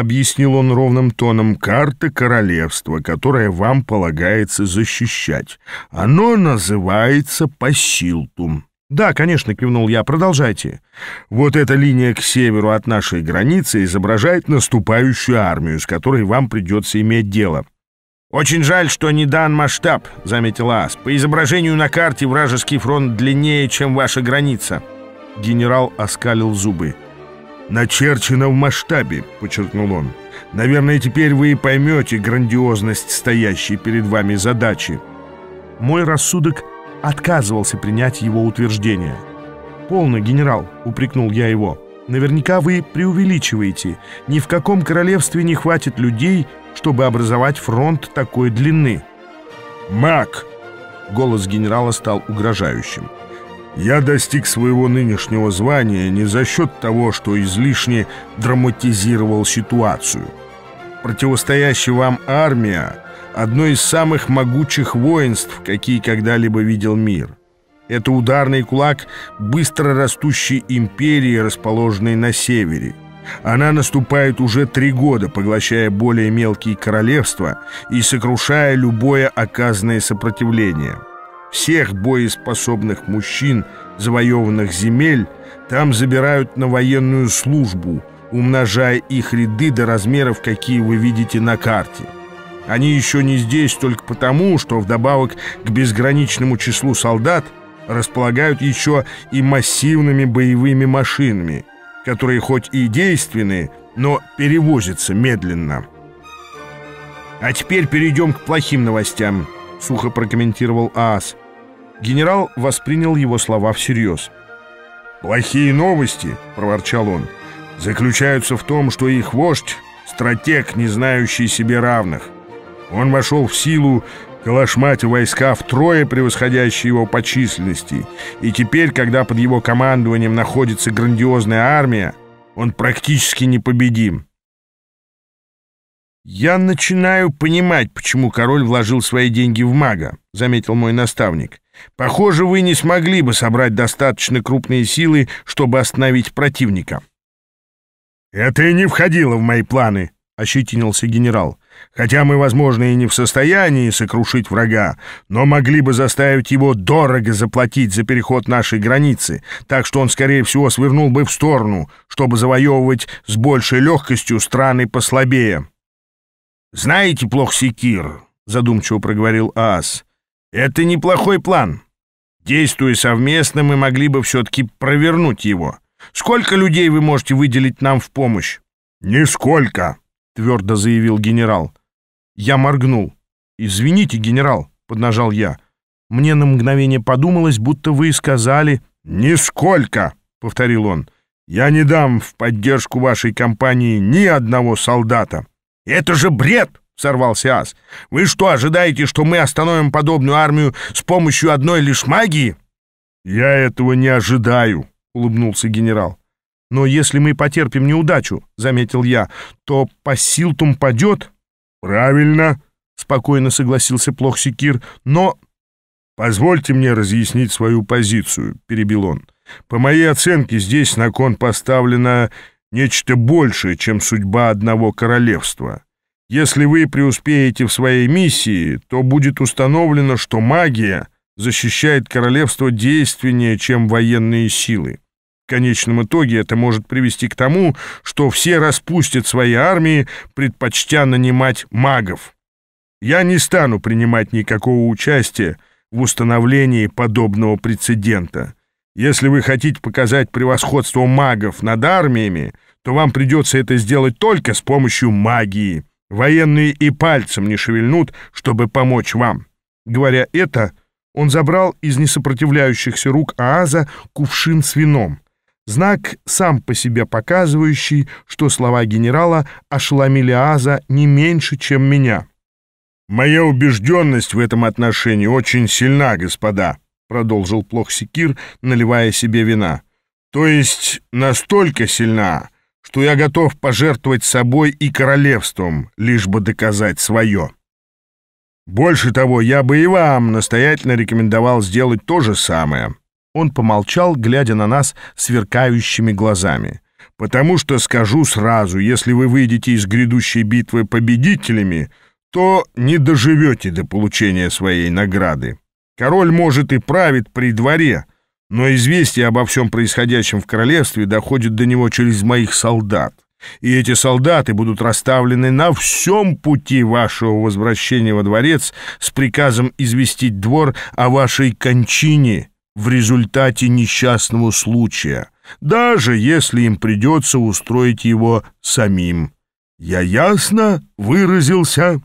объяснил он ровным тоном, — «карта королевства, которое вам полагается защищать. Оно называется Пасилтум». «Да, конечно», — кивнул я, — «продолжайте». «Вот эта линия к северу от нашей границы изображает наступающую армию, с которой вам придется иметь дело». «Очень жаль, что не дан масштаб», — заметила Ас. «По изображению на карте вражеский фронт длиннее, чем ваша граница». Генерал оскалил зубы начерчена в масштабе», — подчеркнул он. «Наверное, теперь вы и поймете грандиозность стоящей перед вами задачи». Мой рассудок отказывался принять его утверждение. «Полно, генерал», — упрекнул я его. «Наверняка вы преувеличиваете. Ни в каком королевстве не хватит людей, чтобы образовать фронт такой длины». «Мак!» — голос генерала стал угрожающим. Я достиг своего нынешнего звания не за счет того, что излишне драматизировал ситуацию. Противостоящая вам армия – одно из самых могучих воинств, какие когда-либо видел мир. Это ударный кулак быстро растущей империи, расположенной на севере. Она наступает уже три года, поглощая более мелкие королевства и сокрушая любое оказанное сопротивление – всех боеспособных мужчин завоеванных земель, там забирают на военную службу, умножая их ряды до размеров, какие вы видите на карте. Они еще не здесь только потому, что вдобавок к безграничному числу солдат располагают еще и массивными боевыми машинами, которые хоть и действенные, но перевозятся медленно. «А теперь перейдем к плохим новостям», — сухо прокомментировал Аас. Генерал воспринял его слова всерьез. «Плохие новости», — проворчал он, — «заключаются в том, что их вождь — стратег, не знающий себе равных. Он вошел в силу, калашмать войска втрое превосходящие его по численности, и теперь, когда под его командованием находится грандиозная армия, он практически непобедим». «Я начинаю понимать, почему король вложил свои деньги в мага», — заметил мой наставник. Похоже, вы не смогли бы собрать достаточно крупные силы, чтобы остановить противника. Это и не входило в мои планы, ощетинился генерал. Хотя мы, возможно, и не в состоянии сокрушить врага, но могли бы заставить его дорого заплатить за переход нашей границы, так что он, скорее всего, свернул бы в сторону, чтобы завоевывать с большей легкостью страны послабее. «Знаете, плох секир», — задумчиво проговорил Аас, это неплохой план. Действуя совместно, мы могли бы все-таки провернуть его. Сколько людей вы можете выделить нам в помощь? Нисколько, твердо заявил генерал. Я моргнул. Извините, генерал, поднажал я. Мне на мгновение подумалось, будто вы сказали «Нисколько», — повторил он. «Я не дам в поддержку вашей компании ни одного солдата». «Это же бред!» сорвался Ас. «Вы что, ожидаете, что мы остановим подобную армию с помощью одной лишь магии?» «Я этого не ожидаю», — улыбнулся генерал. «Но если мы потерпим неудачу», — заметил я, — «то по Пассилтум падет». «Правильно», — спокойно согласился Плохсикир, — «но...» «Позвольте мне разъяснить свою позицию», — перебил он. «По моей оценке, здесь на кон поставлено нечто большее, чем судьба одного королевства. Если вы преуспеете в своей миссии, то будет установлено, что магия защищает королевство действеннее, чем военные силы. В конечном итоге это может привести к тому, что все распустят свои армии, предпочтя нанимать магов. Я не стану принимать никакого участия в установлении подобного прецедента. Если вы хотите показать превосходство магов над армиями, то вам придется это сделать только с помощью магии. Военные и пальцем не шевельнут, чтобы помочь вам». Говоря это, он забрал из несопротивляющихся рук Ааза кувшин с вином. Знак, сам по себе показывающий, что слова генерала ошеломили Ааза не меньше, чем меня. «Моя убежденность в этом отношении очень сильна, господа», продолжил Плохсикир, наливая себе вина. «То есть настолько сильна, что я готов пожертвовать собой и королевством, лишь бы доказать свое. Больше того, я бы и вам настоятельно рекомендовал сделать то же самое. Он помолчал, глядя на нас сверкающими глазами. Потому что скажу сразу, если вы выйдете из грядущей битвы победителями, то не доживете до получения своей награды. Король, может, и правит при дворе, но известие обо всем происходящем в королевстве доходит до него через моих солдат. И эти солдаты будут расставлены на всем пути вашего возвращения во дворец с приказом известить двор о вашей кончине в результате несчастного случая, даже если им придется устроить его самим. Я ясно выразился?»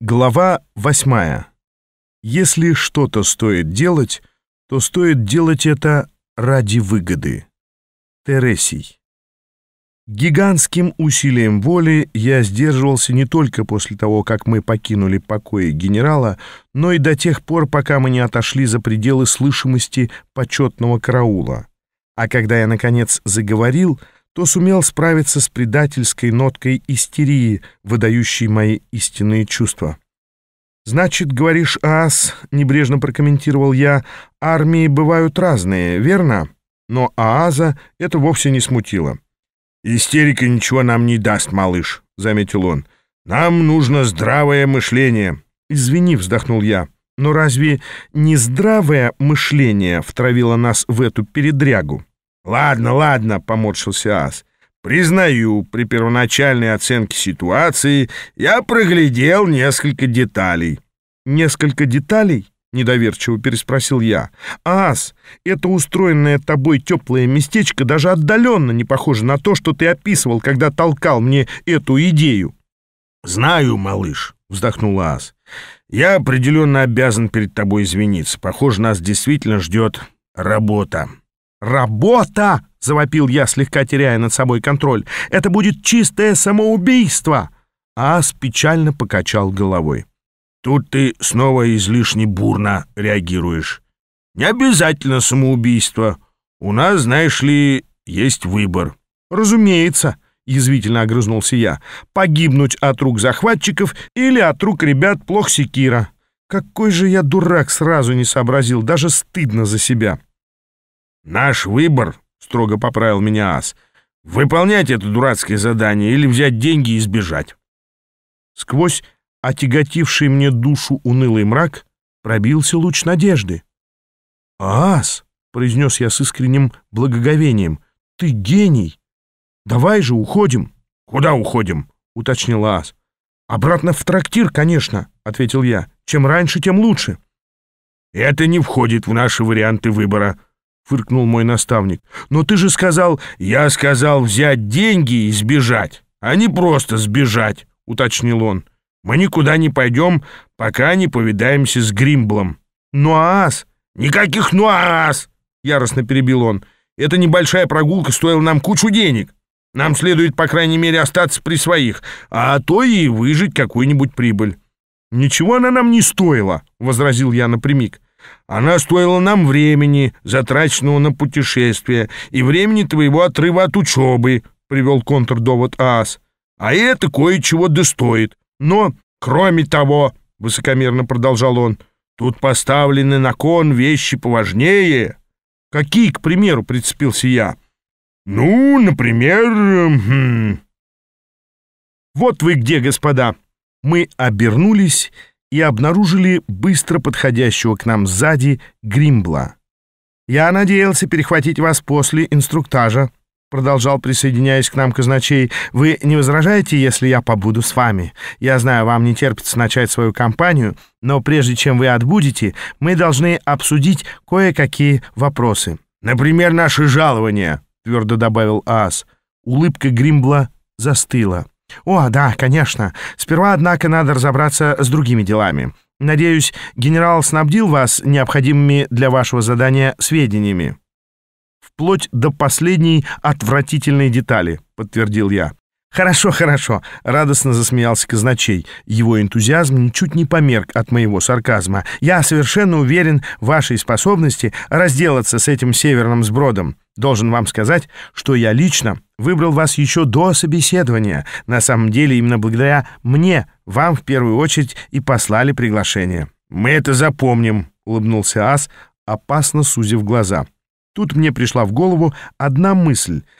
Глава восьмая если что-то стоит делать, то стоит делать это ради выгоды. Тересий. Гигантским усилием воли я сдерживался не только после того, как мы покинули покои генерала, но и до тех пор, пока мы не отошли за пределы слышимости почетного караула. А когда я, наконец, заговорил, то сумел справиться с предательской ноткой истерии, выдающей мои истинные чувства. «Значит, говоришь, ААС, — небрежно прокомментировал я, — армии бывают разные, верно?» Но ААЗа это вовсе не смутило. «Истерика ничего нам не даст, малыш», — заметил он. «Нам нужно здравое мышление». «Извини», — вздохнул я, — «но разве не здравое мышление втравило нас в эту передрягу?» «Ладно, ладно», — поморщился ААС. Признаю, при первоначальной оценке ситуации я проглядел несколько деталей. Несколько деталей? Недоверчиво переспросил я. «Аас, это устроенное тобой теплое местечко даже отдаленно не похоже на то, что ты описывал, когда толкал мне эту идею». «Знаю, малыш», — вздохнул Аас. «Я определенно обязан перед тобой извиниться. Похоже, нас действительно ждет работа». «Работа!» — завопил я, слегка теряя над собой контроль. «Это будет чистое самоубийство!» Ас печально покачал головой. «Тут ты снова излишне бурно реагируешь. Не обязательно самоубийство. У нас, знаешь ли, есть выбор». «Разумеется», — язвительно огрызнулся я, «погибнуть от рук захватчиков или от рук ребят плох секира. Какой же я дурак сразу не сообразил, даже стыдно за себя». «Наш выбор — строго поправил меня Ас. «Выполнять это дурацкое задание или взять деньги и сбежать». Сквозь отяготивший мне душу унылый мрак пробился луч надежды. «Ас!» — произнес я с искренним благоговением. «Ты гений! Давай же уходим!» «Куда уходим?» — уточнил Ас. «Обратно в трактир, конечно», — ответил я. «Чем раньше, тем лучше». «Это не входит в наши варианты выбора», фыркнул мой наставник. «Но ты же сказал...» «Я сказал взять деньги и сбежать, а не просто сбежать», — уточнил он. «Мы никуда не пойдем, пока не повидаемся с Гримблом». «Нуаз!» «Никаких нуаз!» — яростно перебил он. «Эта небольшая прогулка стоила нам кучу денег. Нам следует, по крайней мере, остаться при своих, а то и выжить какую-нибудь прибыль». «Ничего она нам не стоила», — возразил я напрямик. Она стоила нам времени, затраченного на путешествие, и времени твоего отрыва от учебы, — привел контрдовод ААС. А это кое-чего достоит. Но, кроме того, — высокомерно продолжал он, — тут поставлены на кон вещи поважнее. Какие, к примеру, прицепился я? Ну, например... Хм... Вот вы где, господа. Мы обернулись и обнаружили быстро подходящего к нам сзади Гримбла. «Я надеялся перехватить вас после инструктажа», продолжал, присоединяясь к нам казначей. «Вы не возражаете, если я побуду с вами? Я знаю, вам не терпится начать свою кампанию, но прежде чем вы отбудете, мы должны обсудить кое-какие вопросы». «Например, наши жалования», — твердо добавил Ас. Улыбка Гримбла застыла. «О, да, конечно. Сперва, однако, надо разобраться с другими делами. Надеюсь, генерал снабдил вас необходимыми для вашего задания сведениями». «Вплоть до последней отвратительной детали», — подтвердил я. «Хорошо, хорошо», — радостно засмеялся казначей. Его энтузиазм ничуть не померк от моего сарказма. «Я совершенно уверен в вашей способности разделаться с этим северным сбродом. Должен вам сказать, что я лично выбрал вас еще до собеседования. На самом деле, именно благодаря мне вам в первую очередь и послали приглашение». «Мы это запомним», — улыбнулся Ас, опасно сузив глаза. Тут мне пришла в голову одна мысль —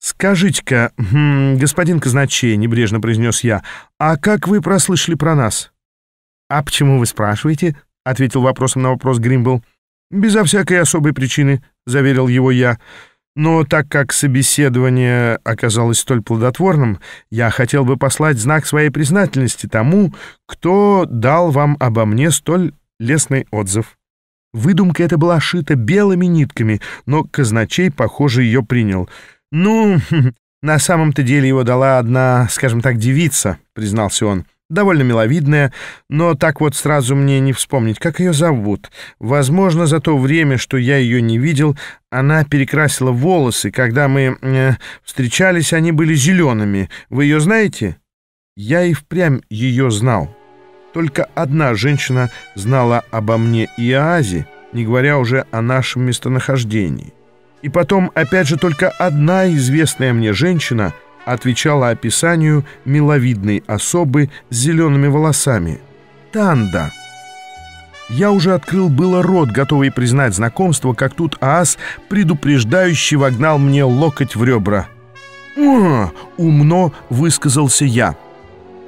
«Скажите-ка, хм, господин казначей», — небрежно произнес я, — «а как вы прослышали про нас?» «А почему вы спрашиваете?» — ответил вопросом на вопрос Гримбл. «Безо всякой особой причины», — заверил его я. «Но так как собеседование оказалось столь плодотворным, я хотел бы послать знак своей признательности тому, кто дал вам обо мне столь лестный отзыв». Выдумка эта была шита белыми нитками, но казначей, похоже, ее принял — «Ну, на самом-то деле его дала одна, скажем так, девица», — признался он. «Довольно миловидная, но так вот сразу мне не вспомнить, как ее зовут. Возможно, за то время, что я ее не видел, она перекрасила волосы. Когда мы э, встречались, они были зелеными. Вы ее знаете?» Я и впрямь ее знал. Только одна женщина знала обо мне и о не говоря уже о нашем местонахождении. И потом, опять же, только одна известная мне женщина отвечала описанию миловидной особы с зелеными волосами. Танда. Я уже открыл было рот, готовый признать знакомство, как тут Аас предупреждающе вогнал мне локоть в ребра. «О!» — умно высказался я.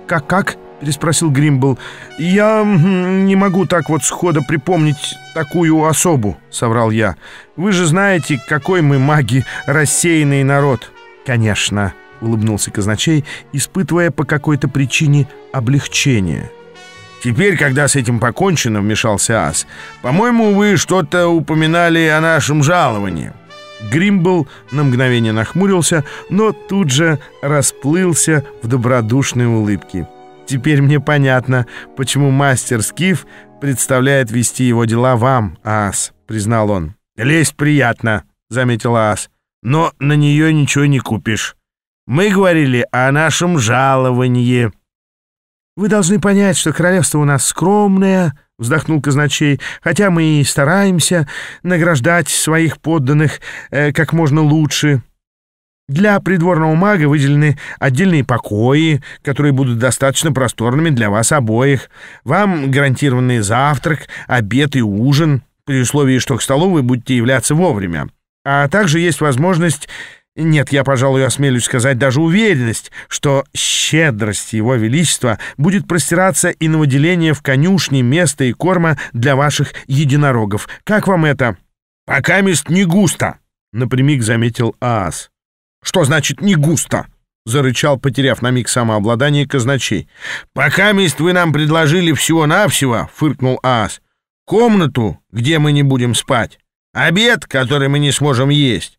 «Как-как?» переспросил Гримбл. «Я не могу так вот схода припомнить такую особу», — соврал я. «Вы же знаете, какой мы маги, рассеянный народ». «Конечно», — улыбнулся казначей, испытывая по какой-то причине облегчение. «Теперь, когда с этим покончено», — вмешался Ас, «по-моему, вы что-то упоминали о нашем жаловании». Гримбл на мгновение нахмурился, но тут же расплылся в добродушной улыбке. Теперь мне понятно, почему мастер Скиф представляет вести его дела вам, Ас. признал он. «Лезть приятно», — заметила Ас. — «но на нее ничего не купишь. Мы говорили о нашем жаловании». «Вы должны понять, что королевство у нас скромное», — вздохнул казначей, — «хотя мы и стараемся награждать своих подданных э, как можно лучше». Для придворного мага выделены отдельные покои, которые будут достаточно просторными для вас обоих. Вам гарантированный завтрак, обед и ужин, при условии, что к столу вы будете являться вовремя. А также есть возможность... Нет, я, пожалуй, осмелюсь сказать даже уверенность, что щедрость Его Величества будет простираться и на выделение в конюшне места и корма для ваших единорогов. Как вам это? «Пока мест не густо», — напрямик заметил Аас. «Что значит «не густо»?» — зарычал, потеряв на миг самообладание казначей. «Пока месть вы нам предложили всего-навсего», — фыркнул Ас. — «комнату, где мы не будем спать, обед, который мы не сможем есть,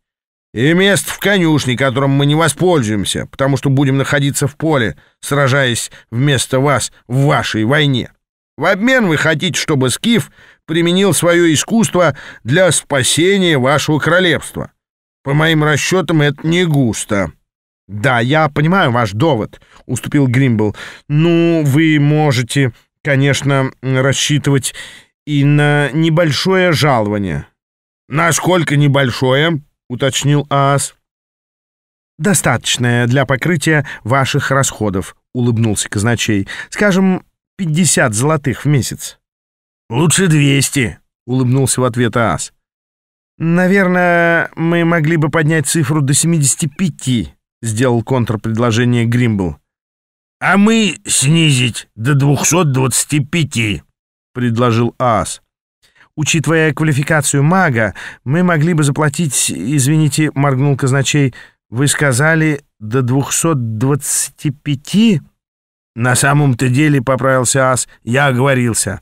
и место в конюшне, которым мы не воспользуемся, потому что будем находиться в поле, сражаясь вместо вас в вашей войне. В обмен вы хотите, чтобы Скиф применил свое искусство для спасения вашего королевства». По моим расчетам, это не густо. Да, я понимаю ваш довод, уступил Гримбл. Ну, вы можете, конечно, рассчитывать и на небольшое жалование. Насколько небольшое? уточнил Ас. Достаточное для покрытия ваших расходов, улыбнулся казначей. Скажем, 50 золотых в месяц. Лучше 200, улыбнулся в ответ Ас. «Наверное, мы могли бы поднять цифру до 75», — сделал контрпредложение Гримбл. «А мы снизить до 225», — предложил Ас. «Учитывая квалификацию мага, мы могли бы заплатить, извините, — моргнул казначей, — вы сказали до 225?» «На самом-то деле, — поправился Ас, я оговорился».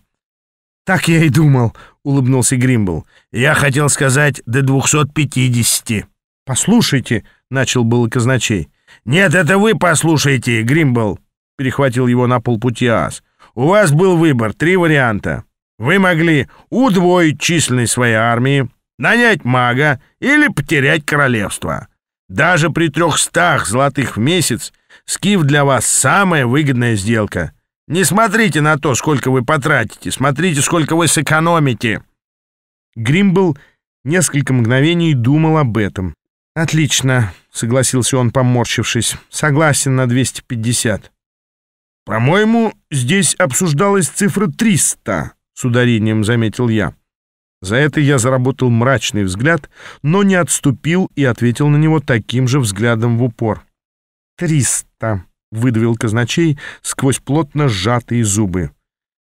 «Так я и думал», — улыбнулся Гримбл. «Я хотел сказать до 250». «Послушайте», — начал был казначей. «Нет, это вы послушайте, Гримбл», — перехватил его на полпути ас. «У вас был выбор, три варианта. Вы могли удвоить численность своей армии, нанять мага или потерять королевство. Даже при трехстах золотых в месяц Скиф для вас самая выгодная сделка. Не смотрите на то, сколько вы потратите, смотрите, сколько вы сэкономите. Гримбл несколько мгновений думал об этом. Отлично, согласился он, поморщившись. Согласен на 250. По-моему, здесь обсуждалась цифра 300, с ударением заметил я. За это я заработал мрачный взгляд, но не отступил и ответил на него таким же взглядом в упор. «Триста», выдавил казначей сквозь плотно сжатые зубы.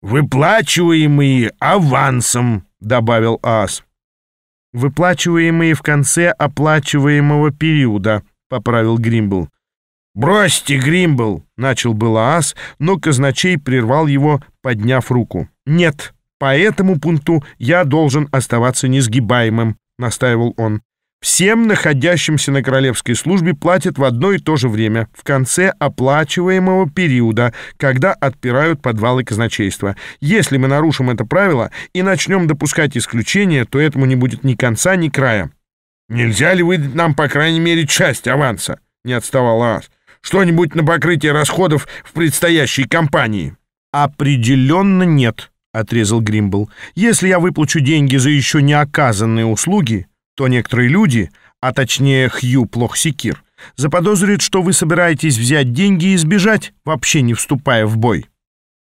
«Выплачиваемые авансом», — добавил Ас. «Выплачиваемые в конце оплачиваемого периода», — поправил Гримбл. «Бросьте, Гримбл!» — начал было ас, но казначей прервал его, подняв руку. «Нет, по этому пункту я должен оставаться несгибаемым», — настаивал он. Всем находящимся на королевской службе платят в одно и то же время, в конце оплачиваемого периода, когда отпирают подвалы казначейства. Если мы нарушим это правило и начнем допускать исключения, то этому не будет ни конца, ни края. «Нельзя ли выдать нам, по крайней мере, часть аванса?» — не отставал Аас. «Что-нибудь на покрытие расходов в предстоящей кампании?» «Определенно нет», — отрезал Гримбл. «Если я выплачу деньги за еще не оказанные услуги...» то некоторые люди, а точнее Хью Плохсикир, заподозрит, что вы собираетесь взять деньги и сбежать, вообще не вступая в бой.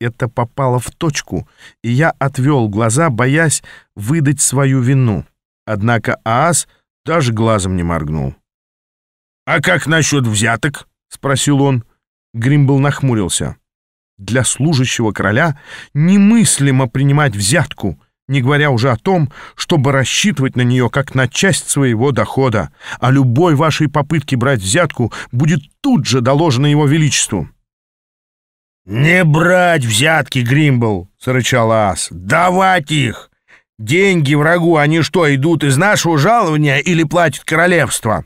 Это попало в точку, и я отвел глаза, боясь выдать свою вину. Однако Аас даже глазом не моргнул. «А как насчет взяток?» — спросил он. Гримбл нахмурился. «Для служащего короля немыслимо принимать взятку», не говоря уже о том, чтобы рассчитывать на нее как на часть своего дохода, а любой вашей попытке брать взятку будет тут же доложено его величеству». «Не брать взятки, Гримбл!» — сорычал Ас. «Давать их! Деньги врагу, они что, идут из нашего жалования или платит королевство?»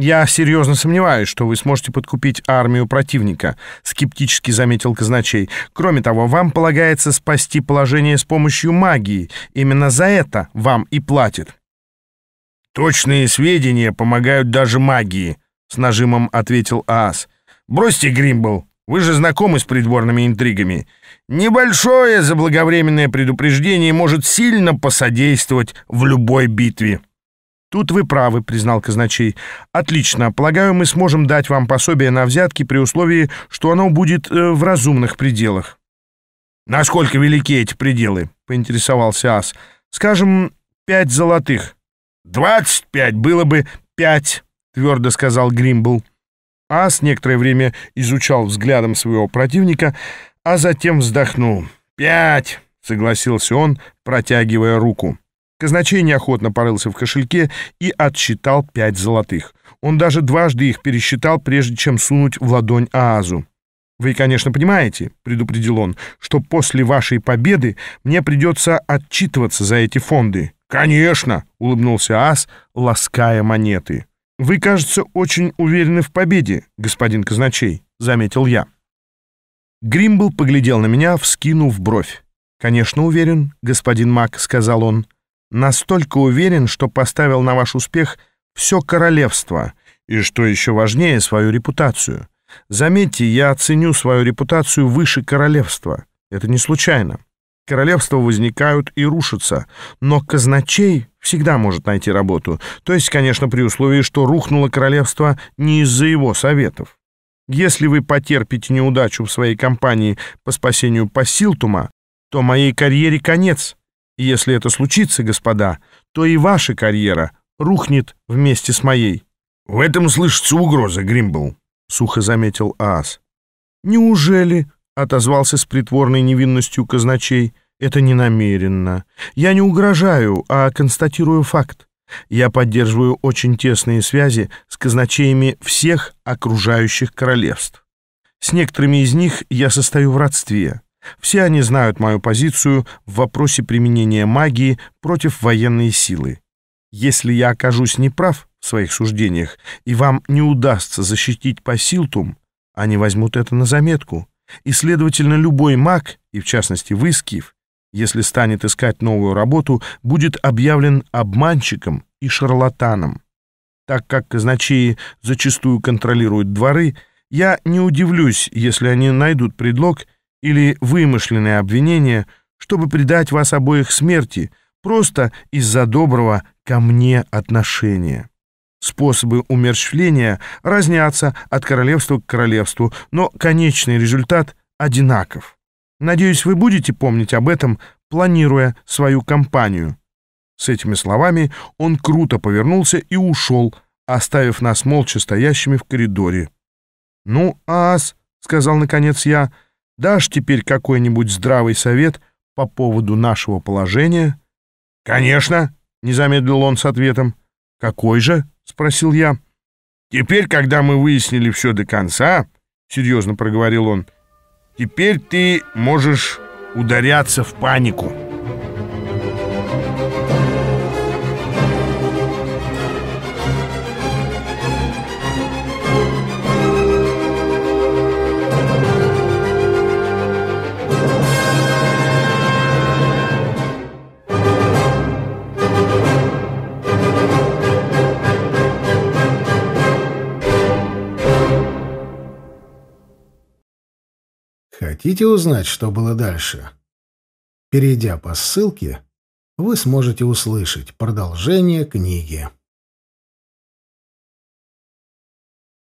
«Я серьезно сомневаюсь, что вы сможете подкупить армию противника», — скептически заметил казначей. «Кроме того, вам полагается спасти положение с помощью магии. Именно за это вам и платят». «Точные сведения помогают даже магии», — с нажимом ответил Аас. «Бросьте, Гримбл, вы же знакомы с придворными интригами. Небольшое заблаговременное предупреждение может сильно посодействовать в любой битве». «Тут вы правы», — признал казначей. «Отлично. Полагаю, мы сможем дать вам пособие на взятки при условии, что оно будет э, в разумных пределах». «Насколько велики эти пределы?» — поинтересовался Ас. «Скажем, пять золотых». «Двадцать пять было бы пять», — твердо сказал Гримбл. Ас некоторое время изучал взглядом своего противника, а затем вздохнул. «Пять», — согласился он, протягивая руку. Казначей неохотно порылся в кошельке и отсчитал пять золотых. Он даже дважды их пересчитал, прежде чем сунуть в ладонь Аазу. «Вы, конечно, понимаете, — предупредил он, — что после вашей победы мне придется отчитываться за эти фонды». «Конечно!» — улыбнулся Аз, лаская монеты. «Вы, кажется, очень уверены в победе, господин казначей», — заметил я. Гримбл поглядел на меня, вскинув бровь. «Конечно уверен, господин Мак», — сказал он настолько уверен, что поставил на ваш успех все королевство и, что еще важнее, свою репутацию. Заметьте, я оценю свою репутацию выше королевства. Это не случайно. Королевства возникают и рушатся, но казначей всегда может найти работу, то есть, конечно, при условии, что рухнуло королевство не из-за его советов. Если вы потерпите неудачу в своей кампании по спасению Пасилтума, то моей карьере конец. И если это случится, господа, то и ваша карьера рухнет вместе с моей». «В этом слышится угроза, Гримбл», — сухо заметил Ас. «Неужели?» — отозвался с притворной невинностью казначей. «Это не намеренно. Я не угрожаю, а констатирую факт. Я поддерживаю очень тесные связи с казначеями всех окружающих королевств. С некоторыми из них я состою в родстве. Все они знают мою позицию в вопросе применения магии против военной силы. Если я окажусь неправ в своих суждениях, и вам не удастся защитить посилтум, они возьмут это на заметку. И, следовательно, любой маг, и в частности вы, Скиф, если станет искать новую работу, будет объявлен обманщиком и шарлатаном. Так как казначеи зачастую контролируют дворы, я не удивлюсь, если они найдут предлог — или вымышленное обвинение, чтобы предать вас обоих смерти, просто из-за доброго ко мне отношения. Способы умерщвления разнятся от королевства к королевству, но конечный результат одинаков. Надеюсь, вы будете помнить об этом, планируя свою кампанию. С этими словами он круто повернулся и ушел, оставив нас молча стоящими в коридоре. «Ну, ас», — сказал наконец я, — Дашь теперь какой-нибудь здравый совет по поводу нашего положения? — Конечно, — не замедлил он с ответом. — Какой же? — спросил я. — Теперь, когда мы выяснили все до конца, — серьезно проговорил он, — теперь ты можешь ударяться в панику. Хотите узнать, что было дальше? Перейдя по ссылке, вы сможете услышать продолжение книги.